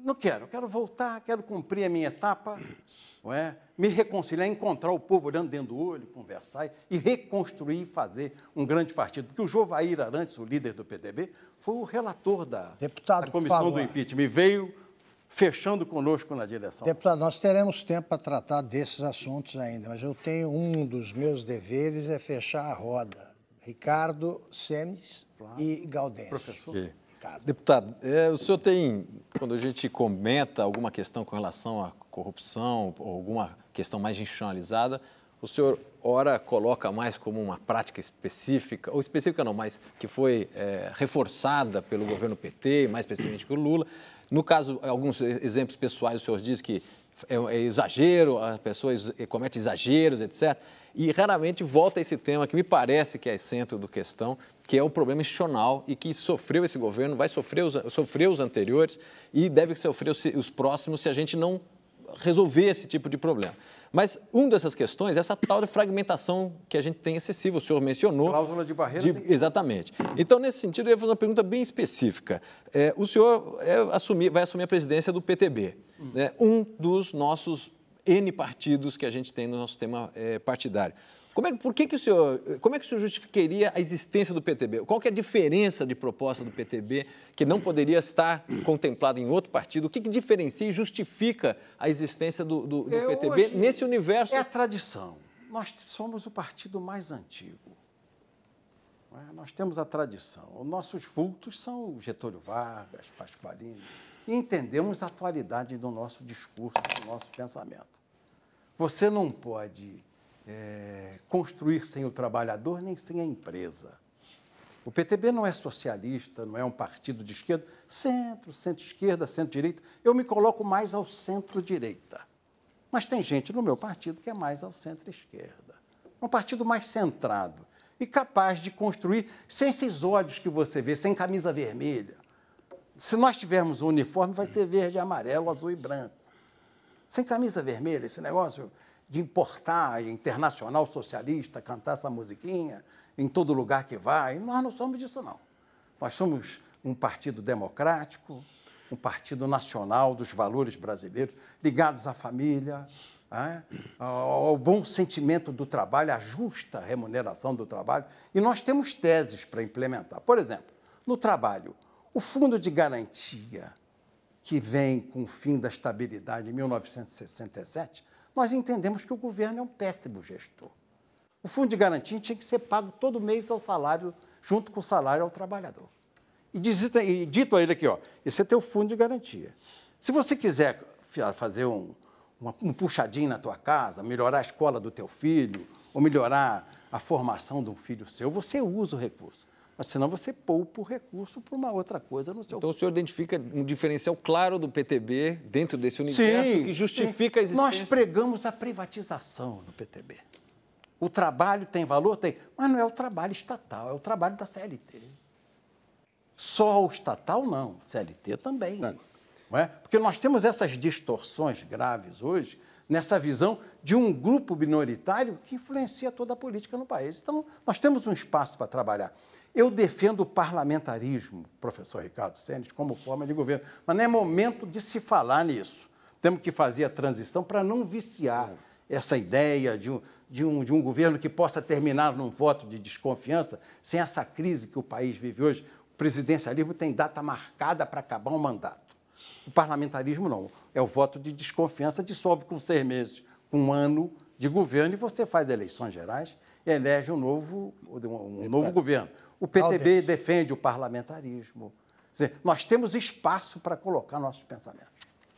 não quero, quero voltar, quero cumprir a minha etapa não é? me reconciliar, encontrar o povo olhando dentro do olho, conversar e reconstruir e fazer um grande partido. Porque o Jovair Arantes, o líder do PDB, foi o relator da, Deputado, da comissão do impeachment e veio fechando conosco na direção. Deputado, nós teremos tempo para tratar desses assuntos ainda, mas eu tenho um dos meus deveres é fechar a roda. Ricardo Semes e Gaudêncio. Professor. Que... Deputado, é, o senhor tem, quando a gente comenta alguma questão com relação a corrupção ou alguma questão mais institucionalizada, o senhor ora coloca mais como uma prática específica, ou específica não, mas que foi é, reforçada pelo governo PT, mais especificamente pelo Lula. No caso, alguns exemplos pessoais, o senhor diz que é, é exagero, as pessoas cometem exageros, etc. E raramente volta a esse tema que me parece que é centro do questão, que é o problema institucional e que sofreu esse governo, vai sofrer os, sofreu os anteriores e deve sofrer os, os próximos se a gente não resolver esse tipo de problema. Mas uma dessas questões é essa tal de fragmentação que a gente tem excessiva, o senhor mencionou. Cláusula de barreira. De, exatamente. Então, nesse sentido, eu ia fazer uma pergunta bem específica. É, o senhor é, assumir, vai assumir a presidência do PTB, hum. né, um dos nossos N partidos que a gente tem no nosso tema é, partidário. Como é, por que, que o senhor, como é que o senhor justificaria a existência do PTB? Qual que é a diferença de proposta do PTB que não poderia estar contemplada em outro partido? O que, que diferencia e justifica a existência do, do, do PTB nesse universo? É a tradição. Nós somos o partido mais antigo. É? Nós temos a tradição. Os nossos vultos são Getúlio Vargas, Pasqualini. E entendemos a atualidade do nosso discurso, do nosso pensamento. Você não pode é, construir sem o trabalhador nem sem a empresa. O PTB não é socialista, não é um partido de esquerda, centro, centro-esquerda, centro-direita. Eu me coloco mais ao centro-direita. Mas tem gente no meu partido que é mais ao centro-esquerda. É um partido mais centrado e capaz de construir sem esses ódios que você vê, sem camisa vermelha. Se nós tivermos um uniforme, vai ser verde, amarelo, azul e branco. Sem camisa vermelha, esse negócio de importar internacional socialista, cantar essa musiquinha em todo lugar que vai. Nós não somos disso, não. Nós somos um partido democrático, um partido nacional dos valores brasileiros, ligados à família, é? ao bom sentimento do trabalho, à justa remuneração do trabalho. E nós temos teses para implementar. Por exemplo, no trabalho, o fundo de garantia que vem com o fim da estabilidade em 1967 nós entendemos que o governo é um péssimo gestor. O fundo de garantia tinha que ser pago todo mês ao salário, junto com o salário ao trabalhador. E, diz, e dito a ele aqui, ó, esse é teu fundo de garantia. Se você quiser fazer um, uma, um puxadinho na tua casa, melhorar a escola do teu filho, ou melhorar a formação de um filho seu, você usa o recurso. Mas senão você poupa o recurso para uma outra coisa no seu. Então o senhor identifica um diferencial claro do PTB dentro desse universo sim, que justifica sim. a existência. Nós pregamos a privatização no PTB. O trabalho tem valor? Tem, mas não é o trabalho estatal, é o trabalho da CLT. Só o estatal não, CLT também. Não. É. Não é? Porque nós temos essas distorções graves hoje nessa visão de um grupo minoritário que influencia toda a política no país. Então, nós temos um espaço para trabalhar. Eu defendo o parlamentarismo, professor Ricardo Sênis, como forma de governo, mas não é momento de se falar nisso. Temos que fazer a transição para não viciar essa ideia de um, de, um, de um governo que possa terminar num voto de desconfiança sem essa crise que o país vive hoje. O presidencialismo tem data marcada para acabar o um mandato. O parlamentarismo não. É o voto de desconfiança, dissolve com seis meses, com um ano, de governo e você faz eleições gerais e elege um novo, um novo governo. O PTB defende o parlamentarismo. dizer, nós temos espaço para colocar nossos pensamentos.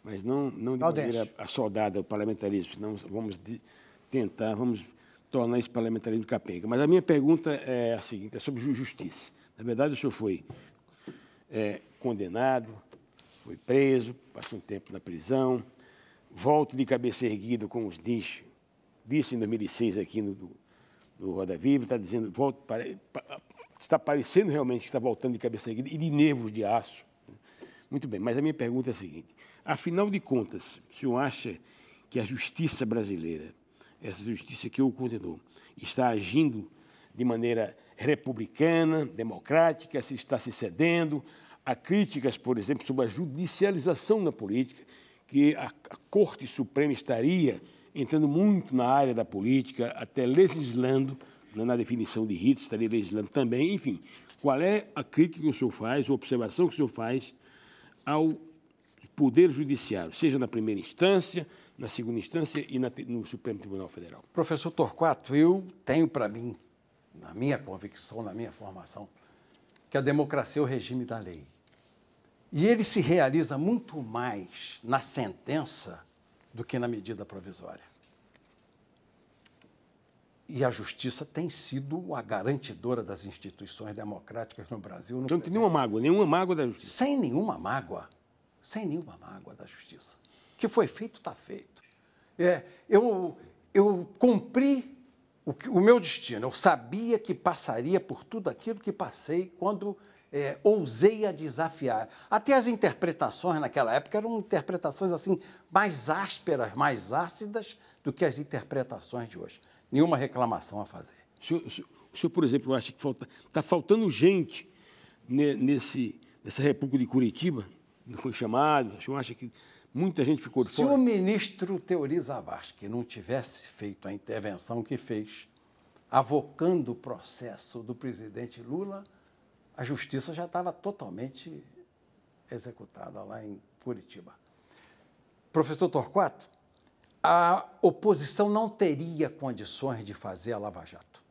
Mas não, não de soldada maneira assoldada o parlamentarismo, senão vamos de, tentar, vamos tornar esse parlamentarismo capenga. Mas a minha pergunta é a seguinte, é sobre justiça. Na verdade, o senhor foi é, condenado, foi preso, passou um tempo na prisão, volta de cabeça erguida, com os diz disse em 2006 aqui no, no Roda Viva, está dizendo, volta, pare, está parecendo realmente que está voltando de cabeça erguida e de nervos de aço. Muito bem, mas a minha pergunta é a seguinte: afinal de contas, o senhor acha que a justiça brasileira, essa justiça que o condenou, está agindo de maneira republicana, democrática, se está se cedendo a críticas, por exemplo, sobre a judicialização da política, que a Corte Suprema estaria entrando muito na área da política, até legislando, né, na definição de ritos, estaria legislando também, enfim. Qual é a crítica que o senhor faz, a observação que o senhor faz ao Poder Judiciário, seja na primeira instância, na segunda instância e na, no Supremo Tribunal Federal? Professor Torquato, eu tenho para mim, na minha convicção, na minha formação, que a democracia é o regime da lei. E ele se realiza muito mais na sentença do que na medida provisória. E a justiça tem sido a garantidora das instituições democráticas no Brasil. Não então, tem nenhuma mágoa, nenhuma mágoa da justiça. Sem nenhuma mágoa. Sem nenhuma mágoa da justiça. O que foi feito, está feito. É, eu, eu cumpri o, que, o meu destino. Eu sabia que passaria por tudo aquilo que passei quando é, ousei a desafiar. Até as interpretações naquela época eram interpretações assim mais ásperas, mais ácidas do que as interpretações de hoje. Nenhuma reclamação a fazer. O senhor, o senhor, o senhor por exemplo, acha que falta, está faltando gente nesse, nessa República de Curitiba? Não foi chamado? O senhor acha que muita gente ficou de Se fora? Se o ministro Teori Zavascki não tivesse feito a intervenção que fez, avocando o processo do presidente Lula a justiça já estava totalmente executada lá em Curitiba. Professor Torquato, a oposição não teria condições de fazer a Lava Jato.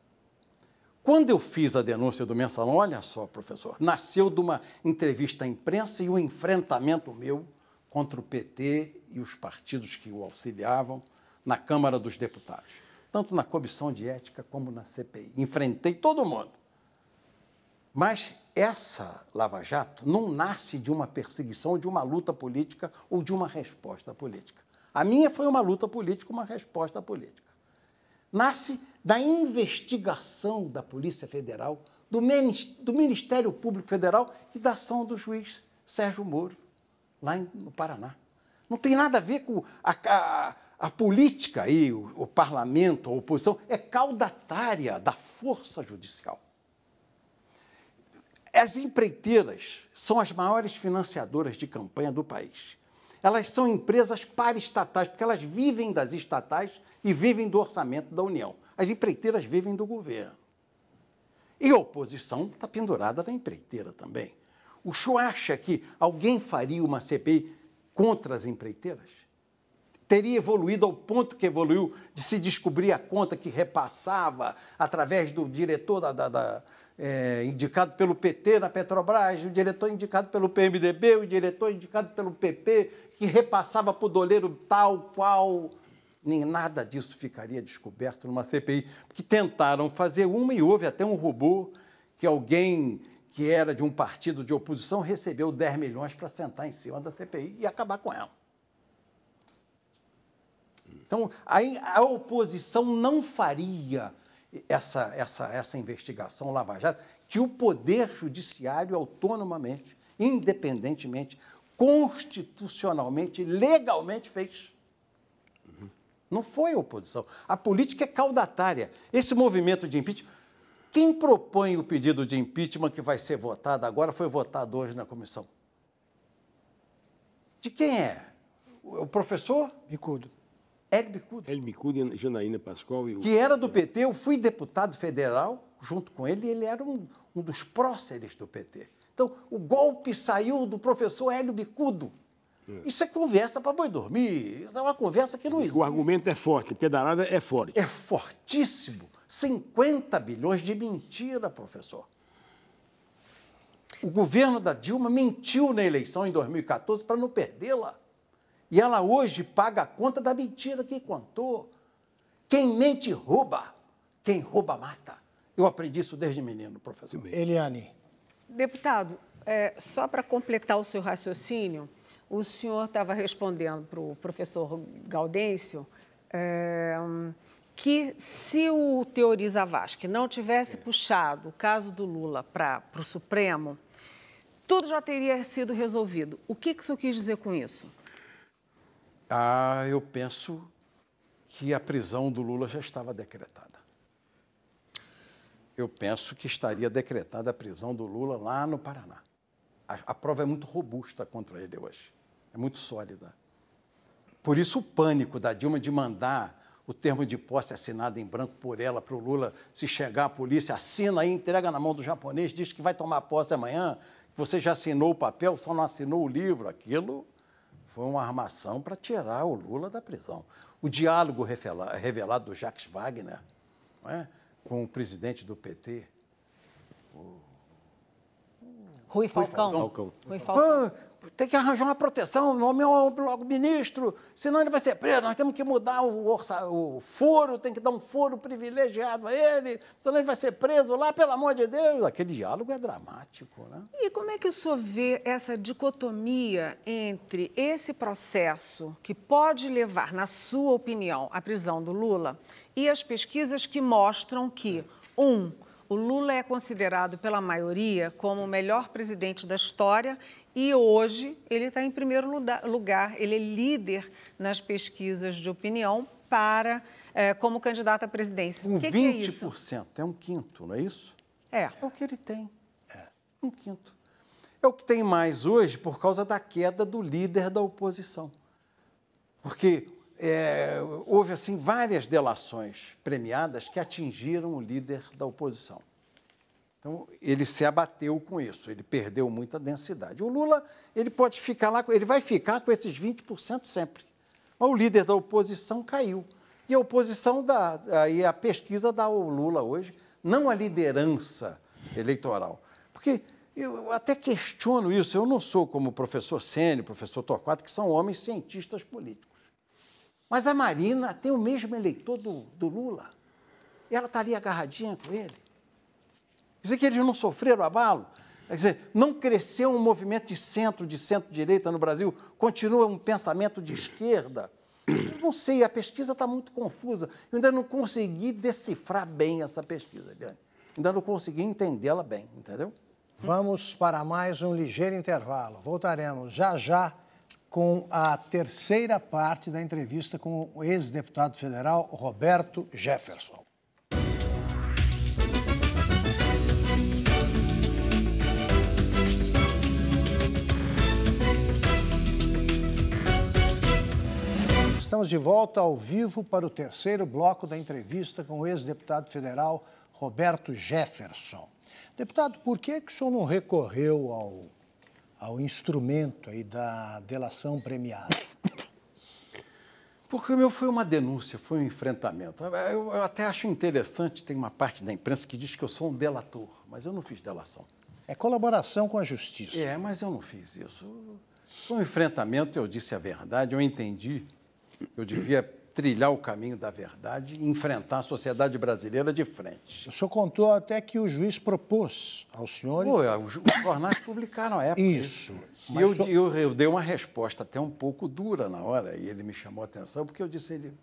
Quando eu fiz a denúncia do mensalão, olha só, professor, nasceu de uma entrevista à imprensa e um enfrentamento meu contra o PT e os partidos que o auxiliavam na Câmara dos Deputados, tanto na Comissão de Ética como na CPI. Enfrentei todo mundo. Mas essa Lava Jato não nasce de uma perseguição, de uma luta política ou de uma resposta política. A minha foi uma luta política, uma resposta política. Nasce da investigação da Polícia Federal, do Ministério Público Federal e da ação do juiz Sérgio Moro, lá no Paraná. Não tem nada a ver com a, a, a política e o, o parlamento, a oposição, é caudatária da força judicial. As empreiteiras são as maiores financiadoras de campanha do país. Elas são empresas estatais porque elas vivem das estatais e vivem do orçamento da União. As empreiteiras vivem do governo. E a oposição está pendurada na empreiteira também. O senhor acha que alguém faria uma CPI contra as empreiteiras? Teria evoluído ao ponto que evoluiu de se descobrir a conta que repassava através do diretor da, da, da é, indicado pelo PT na Petrobras, o diretor indicado pelo PMDB, o diretor indicado pelo PP, que repassava para o doleiro tal qual. Nem nada disso ficaria descoberto numa CPI, porque tentaram fazer uma e houve até um robô que alguém que era de um partido de oposição recebeu 10 milhões para sentar em cima da CPI e acabar com ela. Então, a, a oposição não faria essa, essa, essa investigação Lava Jato, que o Poder Judiciário autonomamente, independentemente, constitucionalmente, legalmente fez. Não foi a oposição. A política é caudatária. Esse movimento de impeachment. Quem propõe o pedido de impeachment que vai ser votado agora foi votado hoje na comissão? De quem é? O professor? Bicudo. Hélio Bicudo. Hélio Bicudo e Janaína Pascoal. Que era do PT, eu fui deputado federal junto com ele, e ele era um, um dos próceres do PT. Então, o golpe saiu do professor Hélio Bicudo. É. Isso é conversa para boi dormir. Isso é uma conversa que não existe. O argumento é forte, pedalada é forte. É fortíssimo. 50 bilhões de mentira, professor. O governo da Dilma mentiu na eleição em 2014 para não perdê-la. E ela hoje paga a conta da mentira que contou. Quem mente rouba, quem rouba mata. Eu aprendi isso desde menino, professor. Eliane. Deputado, é, só para completar o seu raciocínio, o senhor estava respondendo para o professor Gaudêncio é, que se o Teori Zavascki não tivesse é. puxado o caso do Lula para o Supremo, tudo já teria sido resolvido. O que, que o senhor quis dizer com isso? Ah, eu penso que a prisão do Lula já estava decretada. Eu penso que estaria decretada a prisão do Lula lá no Paraná. A, a prova é muito robusta contra ele hoje, é muito sólida. Por isso, o pânico da Dilma de mandar o termo de posse assinado em branco por ela para o Lula, se chegar a polícia, assina aí, entrega na mão do japonês, diz que vai tomar posse amanhã, você já assinou o papel, só não assinou o livro, aquilo foi uma armação para tirar o Lula da prisão. O diálogo revelado do Jacques Wagner é? com o presidente do PT, o... Rui Falcão. Rui Falcão. Rui ah, Falcão tem que arranjar uma proteção, nomear é logo ministro, senão ele vai ser preso, nós temos que mudar o, furo, o foro, tem que dar um foro privilegiado a ele, senão ele vai ser preso lá, pelo amor de Deus. Aquele diálogo é dramático, né? E como é que o senhor vê essa dicotomia entre esse processo que pode levar, na sua opinião, à prisão do Lula e as pesquisas que mostram que, um, o Lula é considerado pela maioria como o melhor presidente da história e hoje ele está em primeiro lugar. Ele é líder nas pesquisas de opinião para eh, como candidato à presidência. Com um que 20% que é, isso? é um quinto, não é isso? É. É o que ele tem. É. Um quinto. É o que tem mais hoje por causa da queda do líder da oposição. Porque é, houve assim várias delações premiadas que atingiram o líder da oposição. Então ele se abateu com isso, ele perdeu muita densidade. O Lula ele pode ficar lá, ele vai ficar com esses 20% sempre. Mas o líder da oposição caiu e a oposição dá, aí a pesquisa dá ao Lula hoje não a liderança eleitoral, porque eu até questiono isso. Eu não sou como o professor Sene, professor Torquato, que são homens cientistas políticos. Mas a Marina tem o mesmo eleitor do, do Lula. Ela está ali agarradinha com ele. Quer dizer que eles não sofreram abalo? Quer dizer, não cresceu um movimento de centro, de centro-direita no Brasil, continua um pensamento de esquerda. Eu não sei, a pesquisa está muito confusa. Eu ainda não consegui decifrar bem essa pesquisa, Eliane. Ainda não consegui entendê-la bem, entendeu? Vamos para mais um ligeiro intervalo. Voltaremos já já com a terceira parte da entrevista com o ex-deputado federal Roberto Jefferson. Estamos de volta ao vivo para o terceiro bloco da entrevista com o ex-deputado federal Roberto Jefferson. Deputado, por que, que o senhor não recorreu ao ao instrumento aí da delação premiada? Porque o meu foi uma denúncia, foi um enfrentamento. Eu, eu, até acho interessante, tem uma parte da imprensa que diz que eu sou um delator, mas eu não fiz delação. É colaboração com a justiça. É, mas eu não fiz isso. Foi um enfrentamento, eu disse a verdade, eu entendi. Eu devia trilhar o caminho da verdade e enfrentar a sociedade brasileira de frente. O senhor contou até que o juiz propôs ao senhor. Pô, é, os jornais publicaram à época. Isso. E eu, senhor... eu, eu, dei uma resposta até um pouco dura na hora, e ele me chamou a atenção, porque eu disse a ele: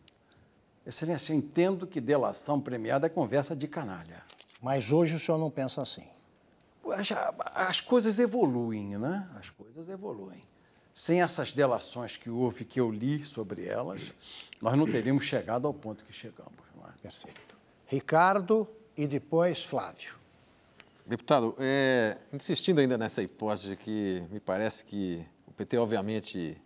Excelência, eu entendo que delação premiada é conversa de canalha. Mas hoje o senhor não pensa assim. As, as coisas evoluem, né? As coisas evoluem. Sem essas delações que houve, que eu li sobre elas, nós não teríamos chegado ao ponto que chegamos. É? Perfeito. Ricardo e depois Flávio. Deputado, é, insistindo ainda nessa hipótese que me parece que o PT, obviamente,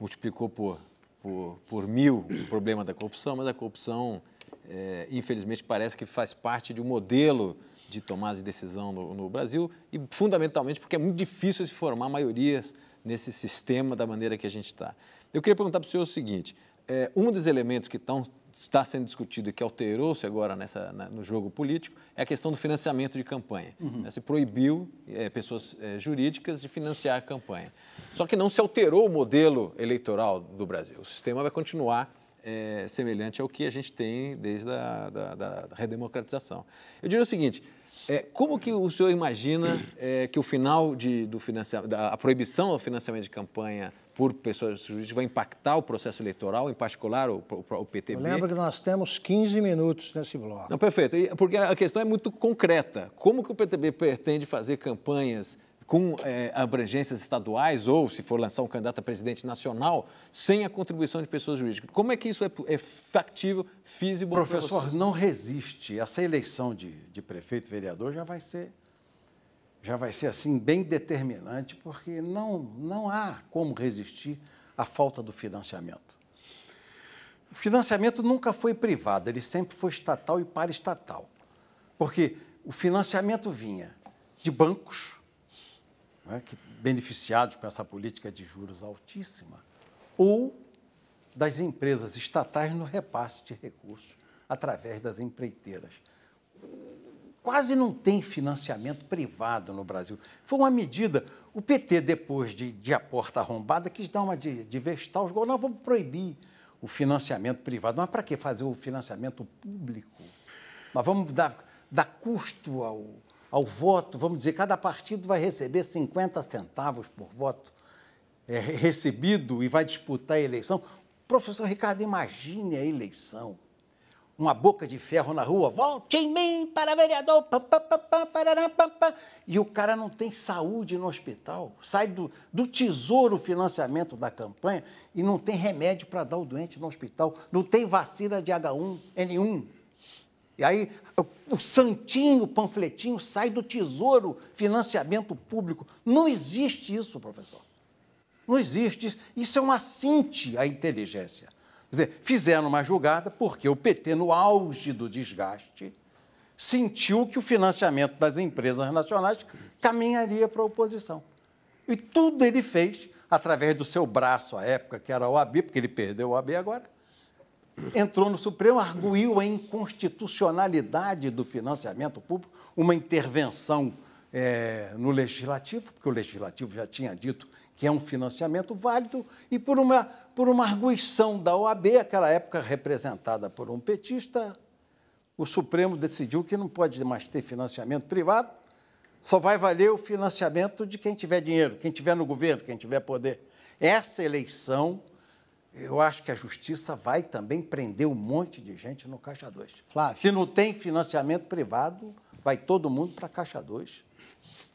multiplicou por, por, por mil o problema da corrupção, mas a corrupção, é, infelizmente, parece que faz parte de um modelo de tomada de decisão no, no, Brasil e fundamentalmente porque é muito difícil se formar maiorias nesse sistema da maneira que a gente está. Eu queria perguntar para o senhor o seguinte: é, um dos elementos que estão, está sendo discutido e que alterou-se agora nessa, na, no jogo político é a questão do financiamento de campanha. Uhum. Né? Se proibiu é, pessoas é, jurídicas de financiar a campanha. Só que não se alterou o modelo eleitoral do Brasil. O sistema vai continuar semelhante ao que a gente tem desde a da, da redemocratização. Eu diria o seguinte: é, como que o senhor imagina é, que o final de, do financiamento, da, a proibição ao financiamento de campanha por pessoas jurídicas vai impactar o processo eleitoral, em particular o, o, o PTB? Lembra que nós temos 15 minutos nesse bloco. Não, perfeito, porque a questão é muito concreta. Como que o PTB pretende fazer campanhas com é, abrangências estaduais ou, se for lançar um candidato a presidente nacional, sem a contribuição de pessoas jurídicas. Como é que isso é, é factível, físico? Professor, não resiste. Essa eleição de, de prefeito e vereador já vai ser já vai ser assim bem determinante, porque não, não há como resistir à falta do financiamento. O financiamento nunca foi privado, ele sempre foi estatal e para estatal, porque o financiamento vinha de bancos, né, que, beneficiados com essa política de juros altíssima, ou das empresas estatais no repasse de recursos através das empreiteiras. Quase não tem financiamento privado no Brasil. Foi uma medida. O PT, depois de, de a porta arrombada, quis dar uma de, de vestal, não, vamos proibir o financiamento privado. Mas para que fazer o financiamento público? Nós vamos dar, dar custo ao, ao voto, vamos dizer, cada partido vai receber 50 centavos por voto é, recebido e vai disputar a eleição. Professor Ricardo, imagine a eleição. Uma boca de ferro na rua, volte em mim para vereador, pam, pam, pam, pam, pam. e o cara não tem saúde no hospital, sai do, do tesouro o financiamento da campanha e não tem remédio para dar o doente no hospital, não tem vacina de H1N1, e aí o santinho, o panfletinho sai do tesouro, financiamento público. Não existe isso, professor. Não existe isso. Isso é um assinte à inteligência. Quer dizer, fizeram uma julgada porque o PT, no auge do desgaste, sentiu que o financiamento das empresas nacionais caminharia para a oposição. E tudo ele fez através do seu braço à época, que era o AB, porque ele perdeu o AB agora, entrou no Supremo, arguiu a inconstitucionalidade do financiamento público, uma intervenção é, no Legislativo, porque o Legislativo já tinha dito que é um financiamento válido, e por uma, por uma arguição da OAB, aquela época representada por um petista, o Supremo decidiu que não pode mais ter financiamento privado, só vai valer o financiamento de quem tiver dinheiro, quem tiver no governo, quem tiver poder. Essa eleição eu acho que a justiça vai também prender um monte de gente no Caixa 2. Flávio. Se não tem financiamento privado, vai todo mundo para a Caixa 2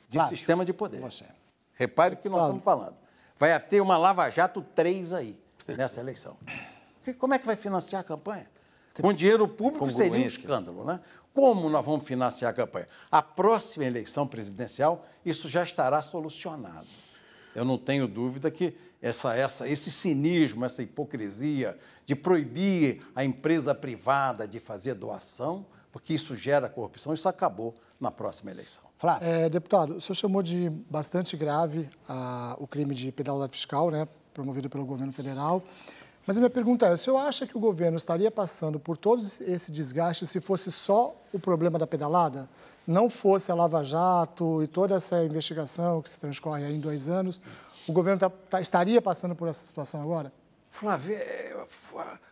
de Flávio, sistema de poder. Você. Repare o que nós Flávio. estamos falando. Vai ter uma Lava Jato 3 aí, nessa eleição. como é que vai financiar a campanha? Com dinheiro público seria um escândalo, né? Como nós vamos financiar a campanha? A próxima eleição presidencial, isso já estará solucionado eu não tenho dúvida que essa, essa, esse cinismo, essa hipocrisia de proibir a empresa privada de fazer doação, porque isso gera corrupção, isso acabou na próxima eleição. Flávio. É, deputado, o senhor chamou de bastante grave a, ah, o crime de pedalada fiscal, né, promovido pelo governo federal. Mas a minha pergunta é: o senhor acha que o governo estaria passando por todo esse desgaste se fosse só o problema da pedalada? não fosse a Lava Jato e toda essa investigação que se transcorre aí em dois anos, o governo tá, tá, estaria passando por essa situação agora? Flávio, é, é,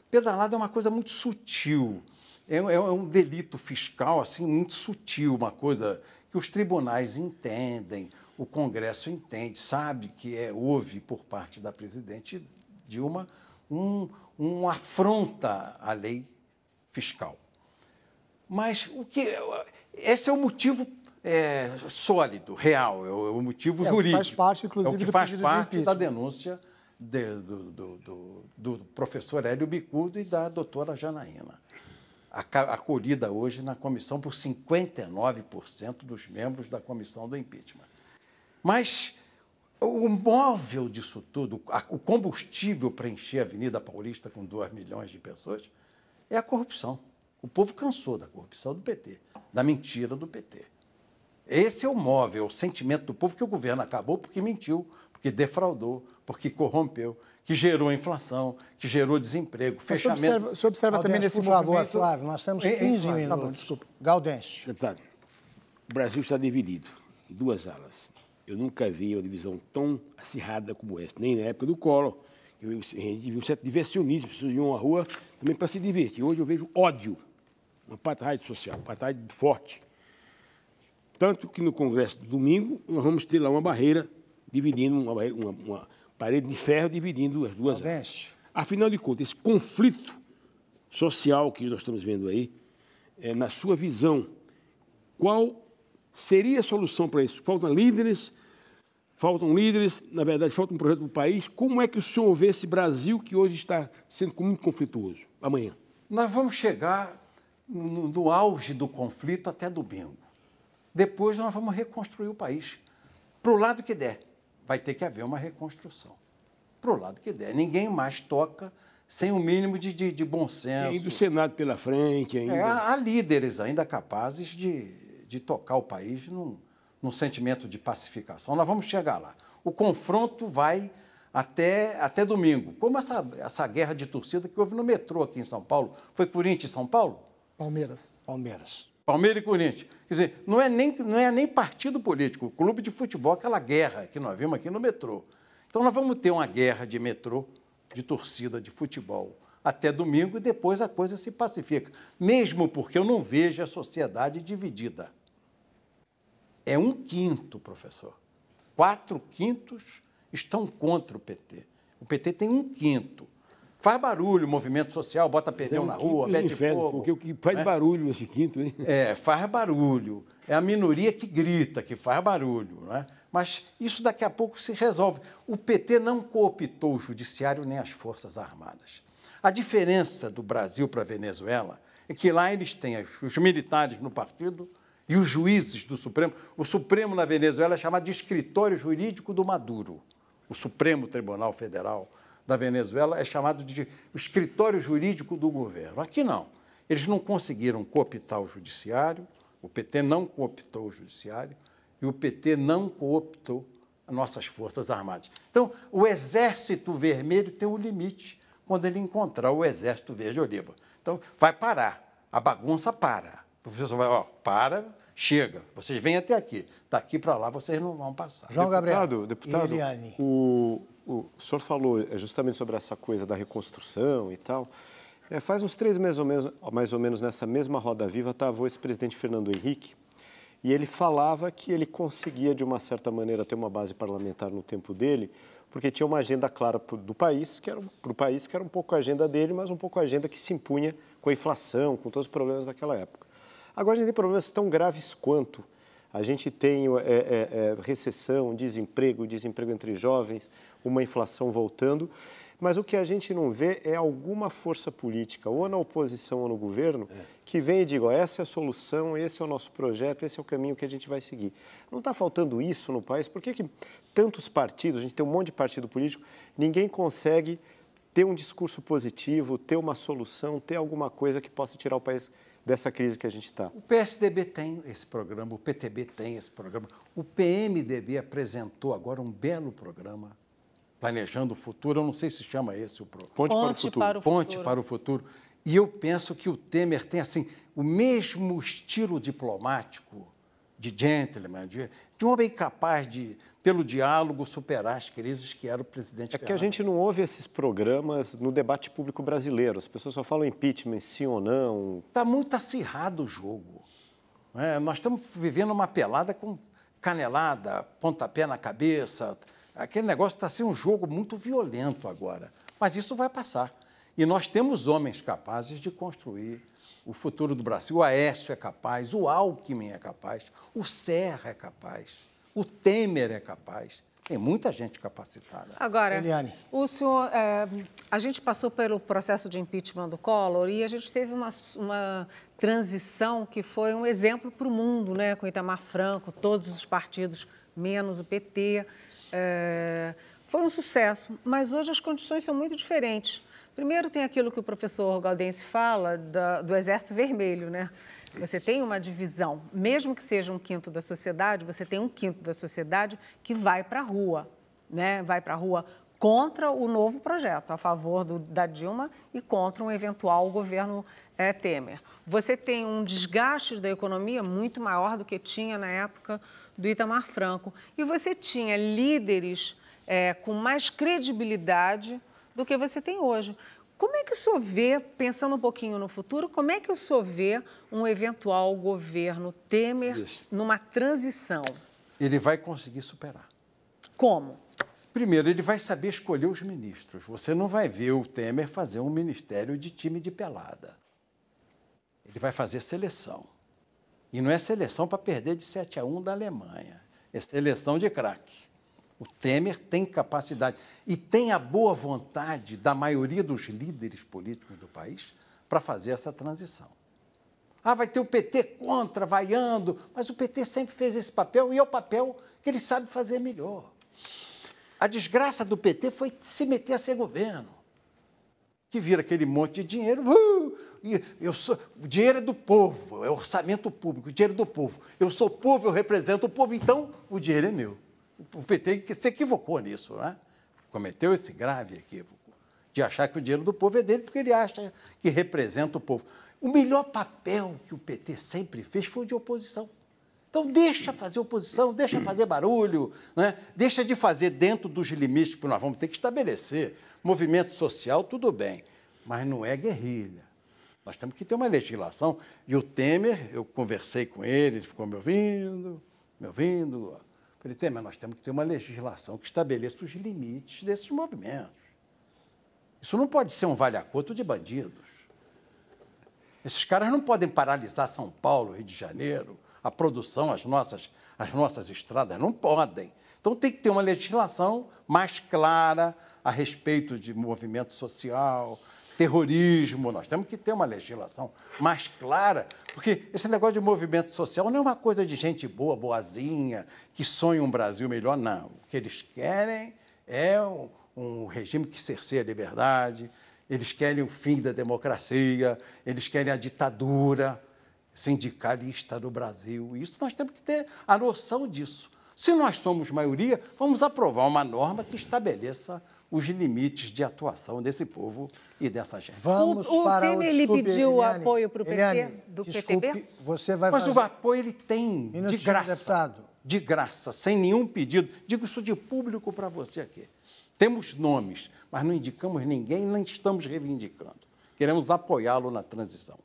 pedalada é uma coisa muito sutil. É, é, é, um delito fiscal assim muito sutil, uma coisa que os tribunais entendem, o Congresso entende, sabe que é, houve por parte da presidente Dilma um, um afronta à lei fiscal. Mas o que esse é o motivo é, sólido, real, é o, é motivo é, jurídico. Faz parte, inclusive, é o que faz parte de da denúncia de, do, do, do, do, professor Hélio Bicudo e da doutora Janaína. Acolhida hoje na comissão por 59% dos membros da comissão do impeachment. Mas o móvel disso tudo, o combustível para encher a Avenida Paulista com 2 milhões de pessoas, é a corrupção. O povo cansou da corrupção do PT, da mentira do PT. Esse é o móvel, é o sentimento do povo que o governo acabou porque mentiu, porque defraudou, porque corrompeu, que gerou inflação, que gerou desemprego, Mas fechamento. Você observa, observa também nesse por movimento... favor, Flávio, nós temos 15 minutos. Tá bom, desculpa. Gaudense. Deputado, o Brasil está dividido em duas alas. Eu nunca vi uma divisão tão acirrada como essa, nem na época do Collor. Eu, a gente viu um certo diversionismo, pessoas iam à rua também para se divertir. Hoje eu vejo ódio uma apartheid social, apartheid forte. Tanto que no Congresso de domingo nós vamos ter lá uma barreira dividindo, uma, barreira, uma, uma parede de ferro dividindo as duas áreas. Afinal de contas, esse conflito social que nós estamos vendo aí, é, na sua visão, qual seria a solução para isso? Faltam líderes, faltam líderes, na verdade, falta um projeto do país. Como é que o senhor vê esse Brasil que hoje está sendo muito conflituoso? Amanhã. Nós vamos chegar no, no auge do conflito até domingo. Depois nós vamos reconstruir o país. Para o lado que der, vai ter que haver uma reconstrução. Para o lado que der. Ninguém mais toca sem o um mínimo de, de, de, bom senso. E do Senado pela frente ainda. É, há, há, líderes ainda capazes de, de tocar o país num, num sentimento de pacificação. Nós vamos chegar lá. O confronto vai até, até domingo. Como essa, essa guerra de torcida que houve no metrô aqui em São Paulo. Foi Corinthians e São Paulo? Palmeiras. Palmeiras. Palmeiras e Corinthians. Quer dizer, não é, nem, não é nem partido político. O clube de futebol é aquela guerra que nós vimos aqui no metrô. Então nós vamos ter uma guerra de metrô, de torcida de futebol até domingo e depois a coisa se pacifica. Mesmo porque eu não vejo a sociedade dividida. É um quinto, professor. Quatro quintos estão contra o PT. O PT tem um quinto. Faz barulho o movimento social, bota pneu é um na rua, pede inferno, fogo. Porque o que faz né? barulho esse quinto, hein? É, faz barulho. É a minoria que grita, que faz barulho, né? Mas isso daqui a pouco se resolve. O PT não cooptou o judiciário nem as Forças Armadas. A diferença do Brasil para a Venezuela é que lá eles têm os militares no partido e os juízes do Supremo. O Supremo na Venezuela é chamado de escritório jurídico do Maduro. O Supremo Tribunal Federal da Venezuela é chamado de escritório jurídico do governo. Aqui não. Eles não conseguiram cooptar o judiciário, o PT não cooptou o judiciário e o PT não cooptou nossas forças armadas. Então, o exército vermelho tem um limite quando ele encontrar o exército verde oliva. Então, vai parar, a bagunça para. O professor vai, ó, para, chega, vocês vêm até aqui, daqui para lá vocês não vão passar. João deputado, Gabriel, deputado, Eliane. O, o senhor falou é, justamente sobre essa coisa da reconstrução e tal. É, faz uns três meses ou menos, mais ou menos nessa mesma roda viva tá, estava o ex-presidente Fernando Henrique e ele falava que ele conseguia, de uma certa maneira, ter uma base parlamentar no tempo dele, porque tinha uma agenda clara do país, que era para o país, que era um pouco a agenda dele, mas um pouco a agenda que se impunha com a inflação, com todos os problemas daquela época. Agora a gente tem problemas tão graves quanto a gente tem é, é, é, recessão, desemprego, desemprego entre jovens, uma inflação voltando. Mas o que a gente não vê é alguma força política, ou na oposição ou no governo, é. que vem e diga: essa é a solução, esse é o nosso projeto, esse é o caminho que a gente vai seguir. Não está faltando isso no país? Por que, que tantos partidos, a gente tem um monte de partido político, ninguém consegue ter um discurso positivo, ter uma solução, ter alguma coisa que possa tirar o país dessa crise que a gente está. O PSDB tem esse programa, o PTB tem esse programa, o PMDB apresentou agora um belo programa planejando o futuro. Eu não sei se chama esse o programa. Ponte, para o futuro. Para o Ponte futuro. para o futuro. E eu penso que o Temer tem assim o mesmo estilo diplomático de gentleman, de, de, um homem capaz de, pelo diálogo, superar as crises que era o presidente. É Fernando. que a gente não ouve esses programas no debate público brasileiro. As pessoas só falam impeachment, sim ou não. Está muito acirrado o jogo. É, nós estamos vivendo uma pelada com canelada, pontapé na cabeça. Aquele negócio está sendo um jogo muito violento agora. Mas isso vai passar. E nós temos homens capazes de construir o futuro do Brasil. O Aécio é capaz, o Alckmin é capaz, o Serra é capaz, o Temer é capaz. Tem muita gente capacitada. Agora, Eliane. o senhor, é, a gente passou pelo processo de impeachment do Collor e a gente teve uma, uma transição que foi um exemplo para o mundo, né? Com Itamar Franco, todos os partidos, menos o PT. É, eh, foi um sucesso, mas hoje as condições são muito diferentes. Primeiro tem aquilo que o professor Galdense fala da, do Exército Vermelho, né? Você tem uma divisão, mesmo que seja um quinto da sociedade, você tem um quinto da sociedade que vai para a rua, né? Vai para a rua contra o novo projeto, a favor do, da Dilma e contra um eventual governo é, Temer. Você tem um desgaste da economia muito maior do que tinha na época do Itamar Franco. E você tinha líderes é, com mais credibilidade do que você tem hoje. Como é que o senhor vê, pensando um pouquinho no futuro, como é que o senhor vê um eventual governo Temer Isso. numa transição? Ele vai conseguir superar. Como? Primeiro, ele vai saber escolher os ministros. Você não vai ver o Temer fazer um ministério de time de pelada. Ele vai fazer seleção. E não é seleção para perder de 7 a 1 da Alemanha. É seleção de craque. O Temer tem capacidade e tem a boa vontade da maioria dos líderes políticos do país para fazer essa transição. Ah, vai ter o PT contra, vaiando, mas o PT sempre fez esse papel e é o papel que ele sabe fazer melhor. A desgraça do PT foi se meter a ser governo que vira aquele monte de dinheiro. Uh, eu sou, o dinheiro é do povo, é orçamento público, o dinheiro é do povo. Eu sou povo, eu represento o povo, então o dinheiro é meu o PT se equivocou nisso, né? cometeu esse grave equívoco de achar que o dinheiro do povo é dele, porque ele acha que representa o povo. O melhor papel que o PT sempre fez foi o de oposição. Então, deixa fazer oposição, deixa fazer barulho, né? deixa de fazer dentro dos limites que nós vamos ter que estabelecer. Movimento social, tudo bem, mas não é guerrilha. Nós temos que ter uma legislação. E o Temer, eu conversei com ele, ele ficou me ouvindo, me ouvindo, Falei, tem, mas nós temos que ter uma legislação que estabeleça os limites desses movimentos. Isso não pode ser um vale-a-coto de bandidos. Esses caras não podem paralisar São Paulo, Rio de Janeiro, a produção, as nossas, as nossas estradas, não podem. Então tem que ter uma legislação mais clara a respeito de movimento social, terrorismo, nós temos que ter uma legislação mais clara, porque esse negócio de movimento social não é uma coisa de gente boa, boazinha, que sonha um Brasil melhor, não. O que eles querem é um, um regime que cerceia a liberdade, eles querem o fim da democracia, eles querem a ditadura sindicalista do Brasil. Isso nós temos que ter a noção disso. Se nós somos maioria, vamos aprovar uma norma que estabeleça os limites de atuação desse povo e dessa gente. Vamos o, o para Temer, o ele pediu Eliane, apoio para o PT Eliane, do desculpe, PTB? Você vai Mas fazer... o apoio ele tem de graça. de graça, sem nenhum pedido. Digo isso de público para você aqui. Temos nomes, mas não indicamos ninguém, nem estamos reivindicando. Queremos apoiá-lo na transição.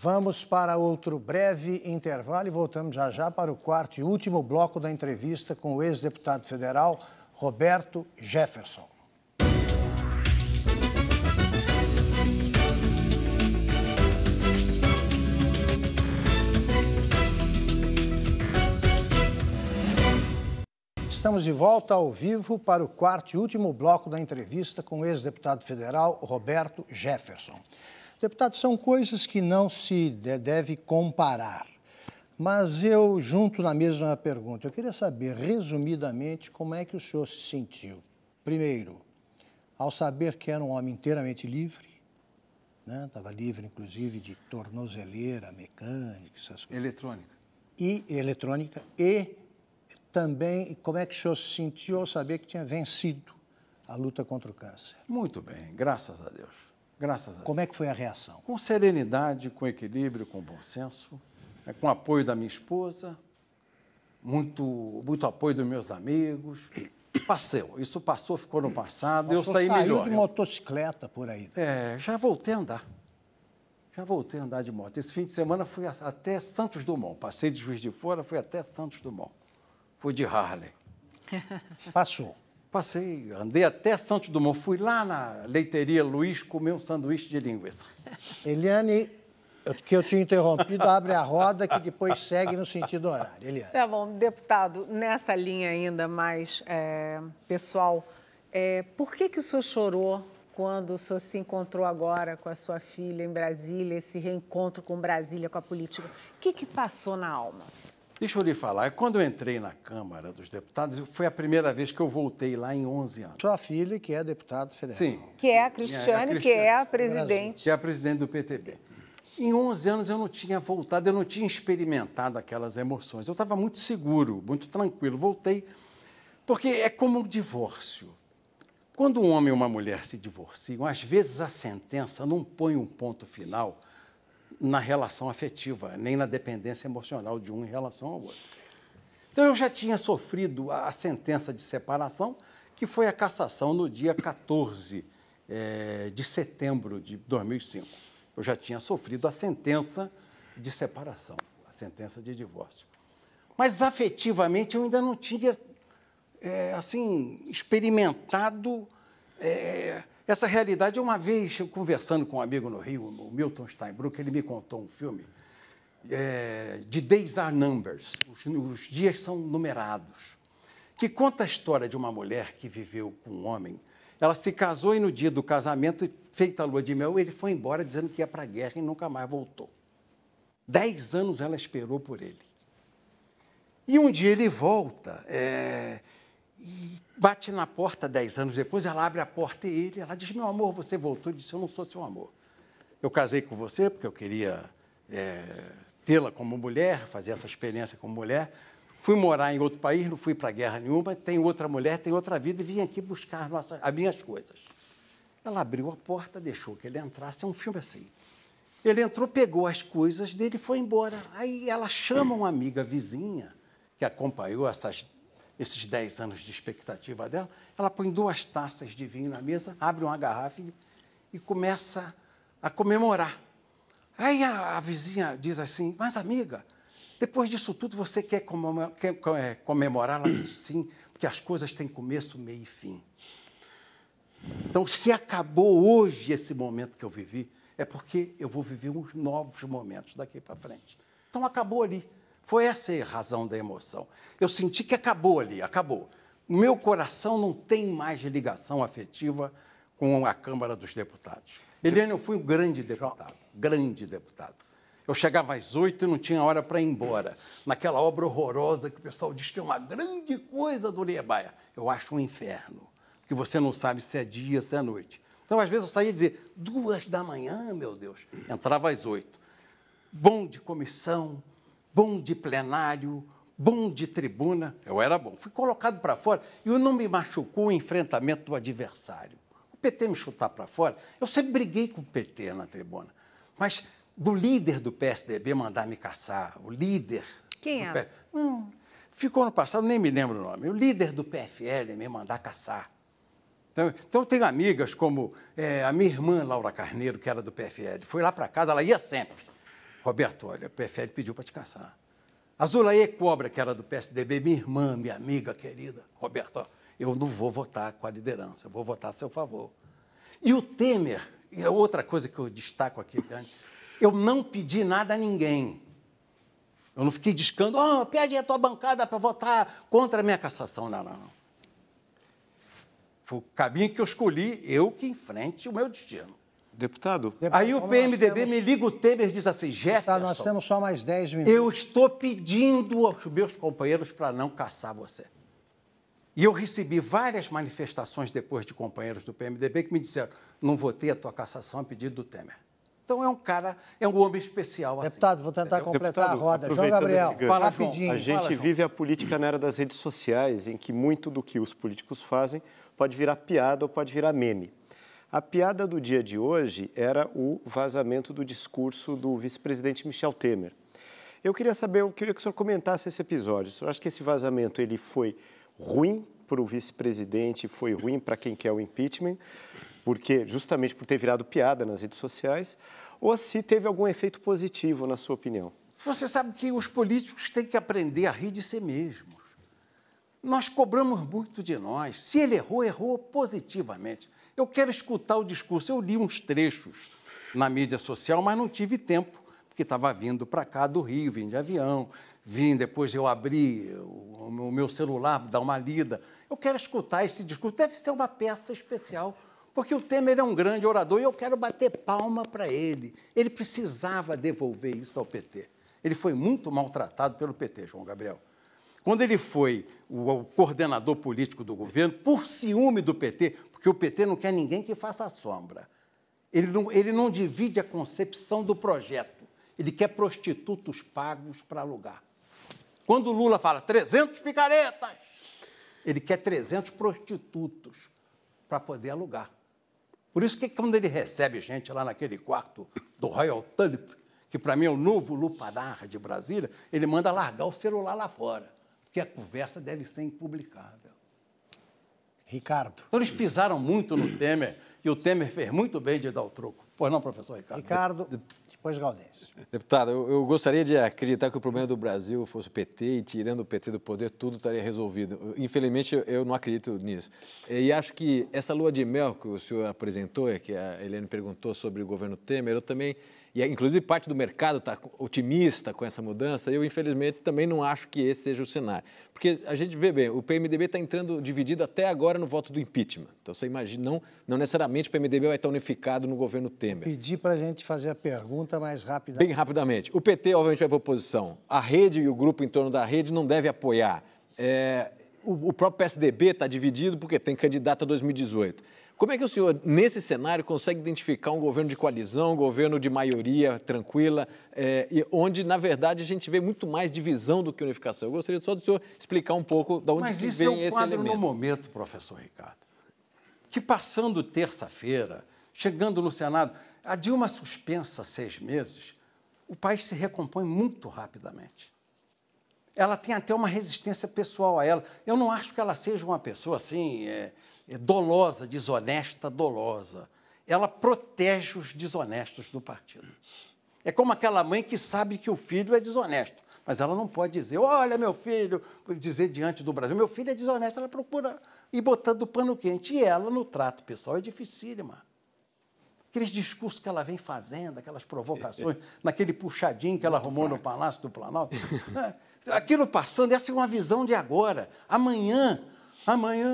Vamos para outro breve intervalo e voltamos já já para o quarto e último bloco da entrevista com o ex-deputado federal Roberto Jefferson. Estamos de volta ao vivo para o quarto e último bloco da entrevista com o ex-deputado federal Roberto Jefferson. Deputado, são coisas que não se deve comparar. Mas eu junto na mesma pergunta. Eu queria saber, resumidamente, como é que o senhor se sentiu? Primeiro, ao saber que era um homem inteiramente livre, estava né? livre, inclusive, de tornozeleira, mecânica, essas coisas. Eletrônica. E eletrônica. E também, como é que o senhor se sentiu ao saber que tinha vencido a luta contra o câncer? Muito bem, graças a Deus. Graças a Deus. Como é que foi a reação? Com serenidade, com equilíbrio, com bom senso, né, com apoio da minha esposa, muito, muito apoio dos meus amigos. Passeu, isso passou, ficou no passado, eu saí saiu melhor. de motocicleta por aí. É, já voltei a andar. Já voltei a andar de moto. Esse fim de semana fui até Santos Dumont. Passei de Juiz de Fora, fui até Santos Dumont. Fui de Harley. <laughs> Passou. Passei, andei até Santos Dumont, fui lá na leiteria Luiz comer um sanduíche de linguiça. <laughs> Eliane, que eu tinha interrompido, abre a roda que depois segue no sentido horário. Eliane. Tá bom, deputado, nessa linha ainda mais é, pessoal, é, por que, que o senhor chorou quando o senhor se encontrou agora com a sua filha em Brasília, esse reencontro com Brasília, com a política? O que, que passou na alma? Deixa eu lhe falar, é quando eu entrei na Câmara dos Deputados, foi a primeira vez que eu voltei lá em 11 anos. Sua filha, que é deputada federal. Sim. Que é a é Cristiane, que é a presidente. Que é a presidente do PTB. Em 11 anos eu não tinha voltado, eu não tinha experimentado aquelas emoções. Eu estava muito seguro, muito tranquilo. Voltei, porque é como o um divórcio. Quando um homem e uma mulher se divorciam, às vezes a sentença não põe um ponto final na relação afetiva, nem na dependência emocional de um em relação ao outro. Então eu já tinha sofrido a, sentença de separação, que foi a cassação no dia 14 é, eh, de setembro de 2005. Eu já tinha sofrido a sentença de separação, a sentença de divórcio. Mas afetivamente eu ainda não tinha, é, assim, experimentado. É, essa realidade, uma vez, eu conversando com um amigo no Rio, o Milton Steinbrück, ele me contou um filme é, de Days Are Numbers, os, os dias são numerados, que conta a história de uma mulher que viveu com um homem. Ela se casou e no dia do casamento, feita a lua de mel, ele foi embora dizendo que ia para a guerra e nunca mais voltou. Dez anos ela esperou por ele. E um dia ele volta é, e bate na porta dez anos depois, ela abre a porta e ele, ela diz, meu amor, você voltou. Ele disse, eu não sou seu amor. Eu casei com você porque eu queria é, tê-la como mulher, fazer essa experiência como mulher. Fui morar em outro país, não fui para guerra nenhuma, tenho outra mulher, tenho outra vida, e vim aqui buscar nossas, as minhas coisas. Ela abriu a porta, deixou que ele entrasse, é um filme assim. Ele entrou, pegou as coisas dele e foi embora. Aí ela chama uma amiga vizinha, que acompanhou essas esses 10 anos de expectativa dela, ela põe duas taças de vinho na mesa, abre uma garrafa e, e começa a comemorar. Aí a, a, vizinha diz assim: Mas amiga, depois disso tudo você quer, comemor, quer é, comemorar? Ela <clears throat> diz: Sim, porque as coisas têm começo, meio e fim. Então, se acabou hoje esse momento que eu vivi, é porque eu vou viver uns novos momentos daqui para frente. Então, acabou ali. Foi essa a razão da emoção. Eu senti que acabou ali, acabou. O meu coração não tem mais ligação afetiva com a Câmara dos Deputados. Helena, eu fui um grande deputado, grande deputado. Eu chegava às oito e não tinha hora para ir embora. Naquela obra horrorosa que o pessoal diz que é uma grande coisa do Liebaia. Eu acho um inferno, porque você não sabe se é dia, se é noite. Então, às vezes, eu saía e dizia, duas da manhã, meu Deus. Entrava às oito. Bom de comissão, bom de plenário, bom de tribuna. Eu era bom. Fui colocado para fora e eu não me machucou o enfrentamento do adversário. O PT me chutar para fora, eu sempre briguei com o PT na tribuna. Mas do líder do PSDB mandar me caçar, o líder. Quem é? Hum, ficou no passado, nem me lembro o nome. O líder do PFL me mandar caçar. Então, então tenho amigas como é, a minha irmã Laura Carneiro, que era do PFL, foi lá para casa, ela ia sempre. Roberto, olha, o PFL pediu para te caçar. A Zulaê Cobra, que era do PSDB, minha irmã, minha amiga querida, Roberto, ó, eu não vou votar com a liderança, eu vou votar a seu favor. E o Temer, e é outra coisa que eu destaco aqui, eu não pedi nada a ninguém. Eu não fiquei discando, oh, pede a tua bancada para votar contra a minha cassação. Não, não, não. Foi o caminho que eu escolhi, eu que enfrente o meu destino. Deputado, Deputado aí o PMDB temos... me liga o Temer e diz assim, Jefferson... Deputado, nós temos só mais 10 minutos. Eu estou pedindo aos meus companheiros para não caçar você. E eu recebi várias manifestações depois de companheiros do PMDB que me disseram, não votei a tua cassação a pedido do Temer. Então é um cara, é um homem especial. Assim, Deputado, vou tentar completar Deputado, a roda. João Gabriel, fala, rapidinho. A gente fala, vive a política na era das redes sociais, em que muito do que os políticos fazem pode virar piada ou pode virar meme. A piada do dia de hoje era o vazamento do discurso do vice-presidente Michel Temer. Eu queria saber, eu queria que o senhor comentasse esse episódio. O senhor acha que esse vazamento ele foi ruim para o vice-presidente, foi ruim para quem quer o impeachment, porque justamente por ter virado piada nas redes sociais, ou se teve algum efeito positivo na sua opinião? Você sabe que os políticos têm que aprender a rir de si mesmo. Nós cobramos muito de nós. Se ele errou, errou positivamente. Eu quero escutar o discurso. Eu li uns trechos na mídia social, mas não tive tempo, porque estava vindo para cá do Rio, vim de avião, vim, depois eu abri o meu celular, para dar uma lida. Eu quero escutar esse discurso. Deve ser uma peça especial, porque o Temer é um grande orador e eu quero bater palma para ele. Ele precisava devolver isso ao PT. Ele foi muito maltratado pelo PT, João Gabriel. Quando ele foi o coordenador político do governo, por ciúme do PT, porque o PT não quer ninguém que faça sombra. Ele não, ele não divide a concepção do projeto. Ele quer prostitutos pagos para alugar. Quando o Lula fala 300 picaretas, ele quer 300 prostitutos para poder alugar. Por isso que quando ele recebe gente lá naquele quarto do Royal Tulip, que para mim é o novo Lupanar de Brasília, ele manda largar o celular lá fora que a conversa deve ser impublicável. Ricardo. Então, eles pisaram muito no Temer e o Temer fez muito bem de dar o troco. Pois não, professor Ricardo? Ricardo, depois Gaudêncio. Deputado, eu, eu, gostaria de acreditar que o problema do Brasil fosse o PT e tirando o PT do poder tudo estaria resolvido. Infelizmente, eu, eu não acredito nisso. E acho que essa lua de mel que o senhor apresentou, é que a Helene perguntou sobre o governo Temer, eu também e inclusive parte do mercado está otimista com essa mudança, eu infelizmente também não acho que esse seja o cenário. Porque a gente vê bem, o PMDB está entrando dividido até agora no voto do impeachment. Então você imagina, não, não necessariamente o PMDB vai estar unificado no governo Temer. Pedi para a gente fazer a pergunta mais rapidamente. Bem rapidamente. O PT, obviamente, vai para a oposição. A rede e o grupo em torno da rede não deve apoiar. É, o, o próprio PSDB está dividido porque tem candidato a 2018. Como é que o senhor, nesse cenário, consegue identificar um governo de coalizão, um governo de maioria tranquila, é, onde, na verdade, a gente vê muito mais divisão do que unificação? Eu gostaria só do senhor explicar um pouco de onde Mas isso vem é um esse quadro elemento. no momento, professor Ricardo, que passando terça-feira, chegando no Senado, a Dilma suspensa seis meses, o país se recompõe muito rapidamente ela tem até uma resistência pessoal a ela. Eu não acho que ela seja uma pessoa assim, é, é dolosa, desonesta, dolosa. Ela protege os desonestos do partido. É como aquela mãe que sabe que o filho é desonesto, mas ela não pode dizer, olha meu filho, dizer diante do Brasil, meu filho é desonesto, ela procura ir botando pano quente. E ela, no trato pessoal, é dificílima aqueles discursos que ela vem fazendo, aquelas provocações, <laughs> naquele puxadinho que ela Muito arrumou fraco. no Palácio do Planalto. <laughs> Né? Aquilo passando, essa é uma visão de agora. Amanhã, Amanhã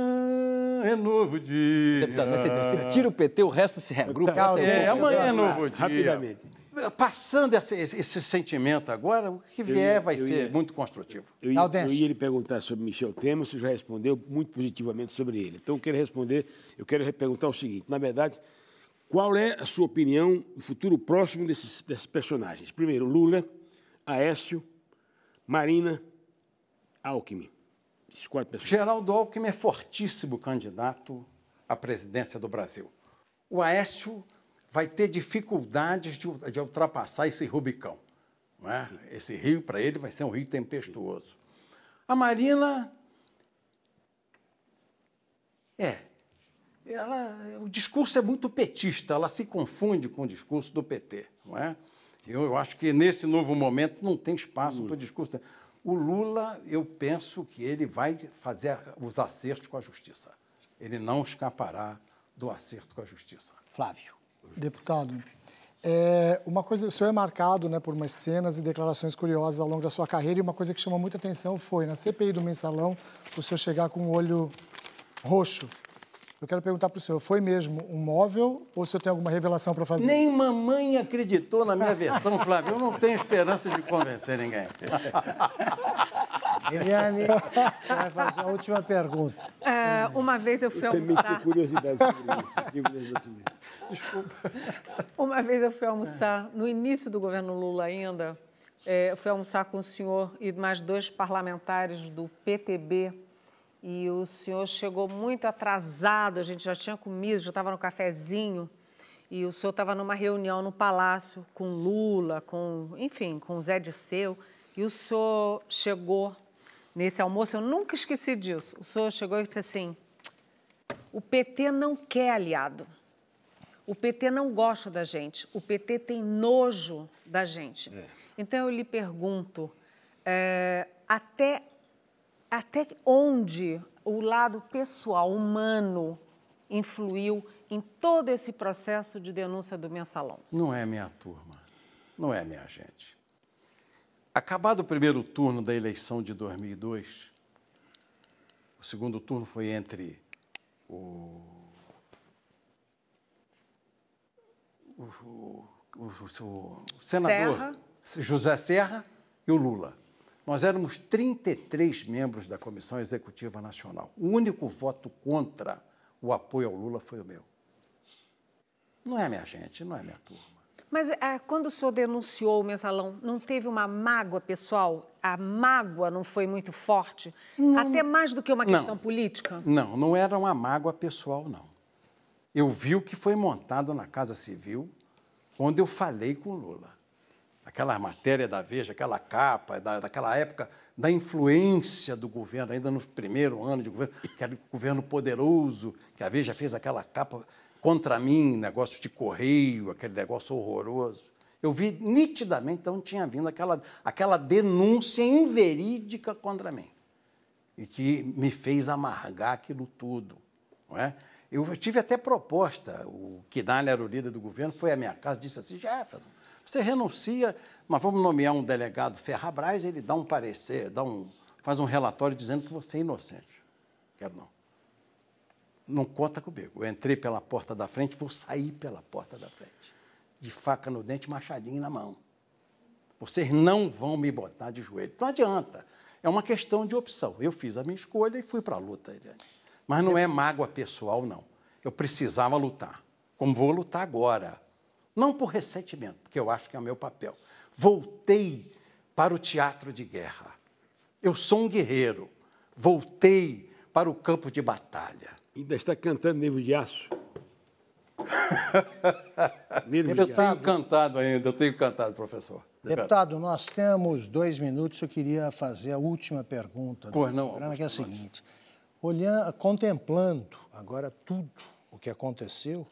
é novo dia. Deputado, mas você, você tira o PT, o resto se regrupa. Calma, é, é amanhã é novo dia. Rapidamente. Passando esse, esse, sentimento agora, o que vier ia, vai ser ia, muito construtivo. Eu ia, eu ia lhe perguntar sobre Michel Temer, você já respondeu muito positivamente sobre ele. Então, eu quero responder, eu quero perguntar o seguinte: na verdade, qual é a sua opinião do futuro próximo desses, desses personagens? Primeiro, Lula, Aécio, Marina, Alckmin pessoas. Geraldo Alckmin é fortíssimo candidato à presidência do Brasil. O Aécio vai ter dificuldades de, de ultrapassar esse Rubicão. É? Esse rio, para ele, vai ser um rio tempestuoso. A Marina. É. Ela, o discurso é muito petista, ela se confunde com o discurso do PT. Não é? eu, eu acho que nesse novo momento não tem espaço para o discurso. O Lula, eu penso que ele vai fazer os acertos com a justiça. Ele não escapará do acerto com a justiça. Flávio. Deputado, é, uma coisa, o senhor é marcado né, por umas cenas e declarações curiosas ao longo da sua carreira e uma coisa que chamou muita atenção foi na CPI do Mensalão o senhor chegar com o olho roxo eu quero perguntar para o senhor, foi mesmo um móvel ou o senhor tem alguma revelação para fazer? Nem mamãe acreditou na minha versão, Flávio. Eu não tenho esperança de convencer ninguém. <laughs> Eliane, vai fazer a última pergunta. É, uma vez eu fui eu almoçar... Também curiosidade sobre isso. Desculpa. Uma vez eu fui almoçar, no início do governo Lula ainda, é, eu fui almoçar com o senhor e mais dois parlamentares do PTB, e o senhor chegou muito atrasado, a gente já tinha comido, já estava no cafezinho, e o senhor estava numa reunião no palácio com Lula, com, enfim, com Zé Disseu, e o senhor chegou nesse almoço, eu nunca esqueci disso, o senhor chegou e disse assim, o PT não quer aliado, o PT não gosta da gente, o PT tem nojo da gente. É. Então eu lhe pergunto, é, até até onde o lado pessoal, humano, influiu em todo esse processo de denúncia do mensalão? Não é minha turma, não é minha gente. Acabado o primeiro turno da eleição de 2002, o segundo turno foi entre o, o, o, o senador Serra. José Serra e o Lula. Nós éramos 33 membros da Comissão Executiva Nacional. O único voto contra o apoio ao Lula foi o meu. Não é minha gente, não é minha turma. Mas é, quando o senhor denunciou o mensalão, não teve uma mágoa pessoal? A mágoa não foi muito forte? Não, Até mais do que uma questão não, política? Não, não era uma mágoa pessoal, não. Eu vi o que foi montado na Casa Civil quando eu falei com o Lula aquela matéria da Veja, aquela capa da, daquela época da influência do governo, ainda no primeiro ano de governo, que era o governo poderoso, que a Veja fez aquela capa contra mim, negócio de correio, aquele negócio horroroso. Eu vi nitidamente, então tinha vindo aquela, aquela denúncia inverídica contra mim, e que me fez amargar aquilo tudo. Não é? Eu tive até proposta, o Quinalha era o líder do governo, foi à minha casa e disse assim, Jefferson, você renuncia, mas vamos nomear um delegado Ferrabras, ele dá um parecer, dá um, faz um relatório dizendo que você é inocente. Quero não. Não conta comigo. Eu entrei pela porta da frente, vou sair pela porta da frente. De faca no dente, machadinho na mão. Vocês não vão me botar de joelho. Não adianta. É uma questão de opção. Eu fiz a minha escolha e fui para a luta, Eliane. Mas não é mágoa pessoal, não. Eu precisava lutar. Como vou lutar agora. Não por ressentimento, porque eu acho que é o meu papel. Voltei para o teatro de guerra. Eu sou um guerreiro. Voltei para o campo de batalha. Ainda está cantando Nível de Aço? <laughs> Nível eu de tenho aço. cantado ainda, eu tenho cantado, professor. Deputado, nós temos dois minutos. Eu queria fazer a última pergunta do não, programa, que é a seguinte. Olhando, contemplando agora tudo o que aconteceu,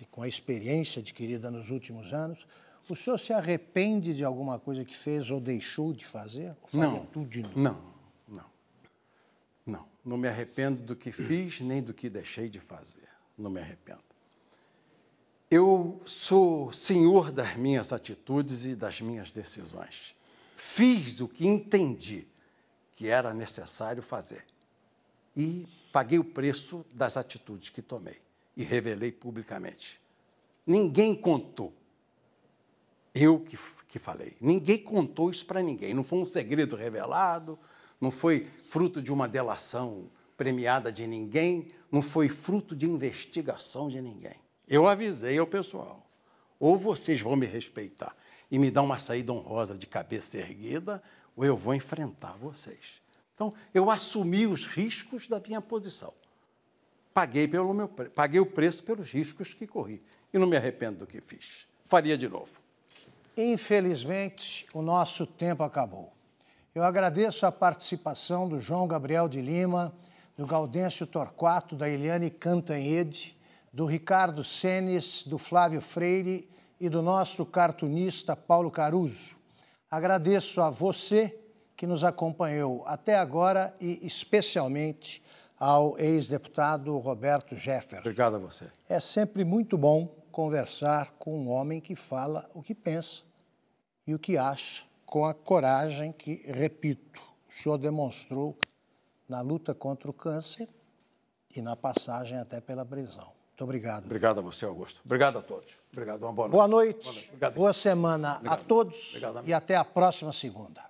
e com a experiência adquirida nos últimos anos, o senhor se arrepende de alguma coisa que fez ou deixou de fazer? Não, de não, não, não. Não me arrependo do que fiz nem do que deixei de fazer. Não me arrependo. Eu sou senhor das minhas atitudes e das minhas decisões. Fiz o que entendi que era necessário fazer e paguei o preço das atitudes que tomei e revelei publicamente. Ninguém contou. Eu que, que falei. Ninguém contou isso para ninguém. Não foi um segredo revelado, não foi fruto de uma delação premiada de ninguém, não foi fruto de investigação de ninguém. Eu avisei ao pessoal: ou vocês vão me respeitar e me dar uma saída honrosa de cabeça erguida, ou eu vou enfrentar vocês. Então, eu assumi os riscos da minha posição paguei, pelo meu, paguei o preço pelos riscos que corri e não me arrependo do que fiz. Faria de novo. Infelizmente, o nosso tempo acabou. Eu agradeço a participação do João Gabriel de Lima, do Gaudêncio Torquato, da Eliane Cantanhede, do Ricardo Senes, do Flávio Freire e do nosso cartunista Paulo Caruso. Agradeço a você que nos acompanhou até agora e especialmente ao ex-deputado Roberto Jefferson. Obrigado a você. É sempre muito bom conversar com um homem que fala o que pensa e o que acha, com a coragem que, repito, o senhor demonstrou na luta contra o câncer e na passagem até pela prisão. Muito obrigado. Obrigado a você, Augusto. Obrigado a todos. Obrigado, uma boa noite. Boa noite. Boa, noite. boa semana obrigado. a todos obrigado, e até a próxima segunda.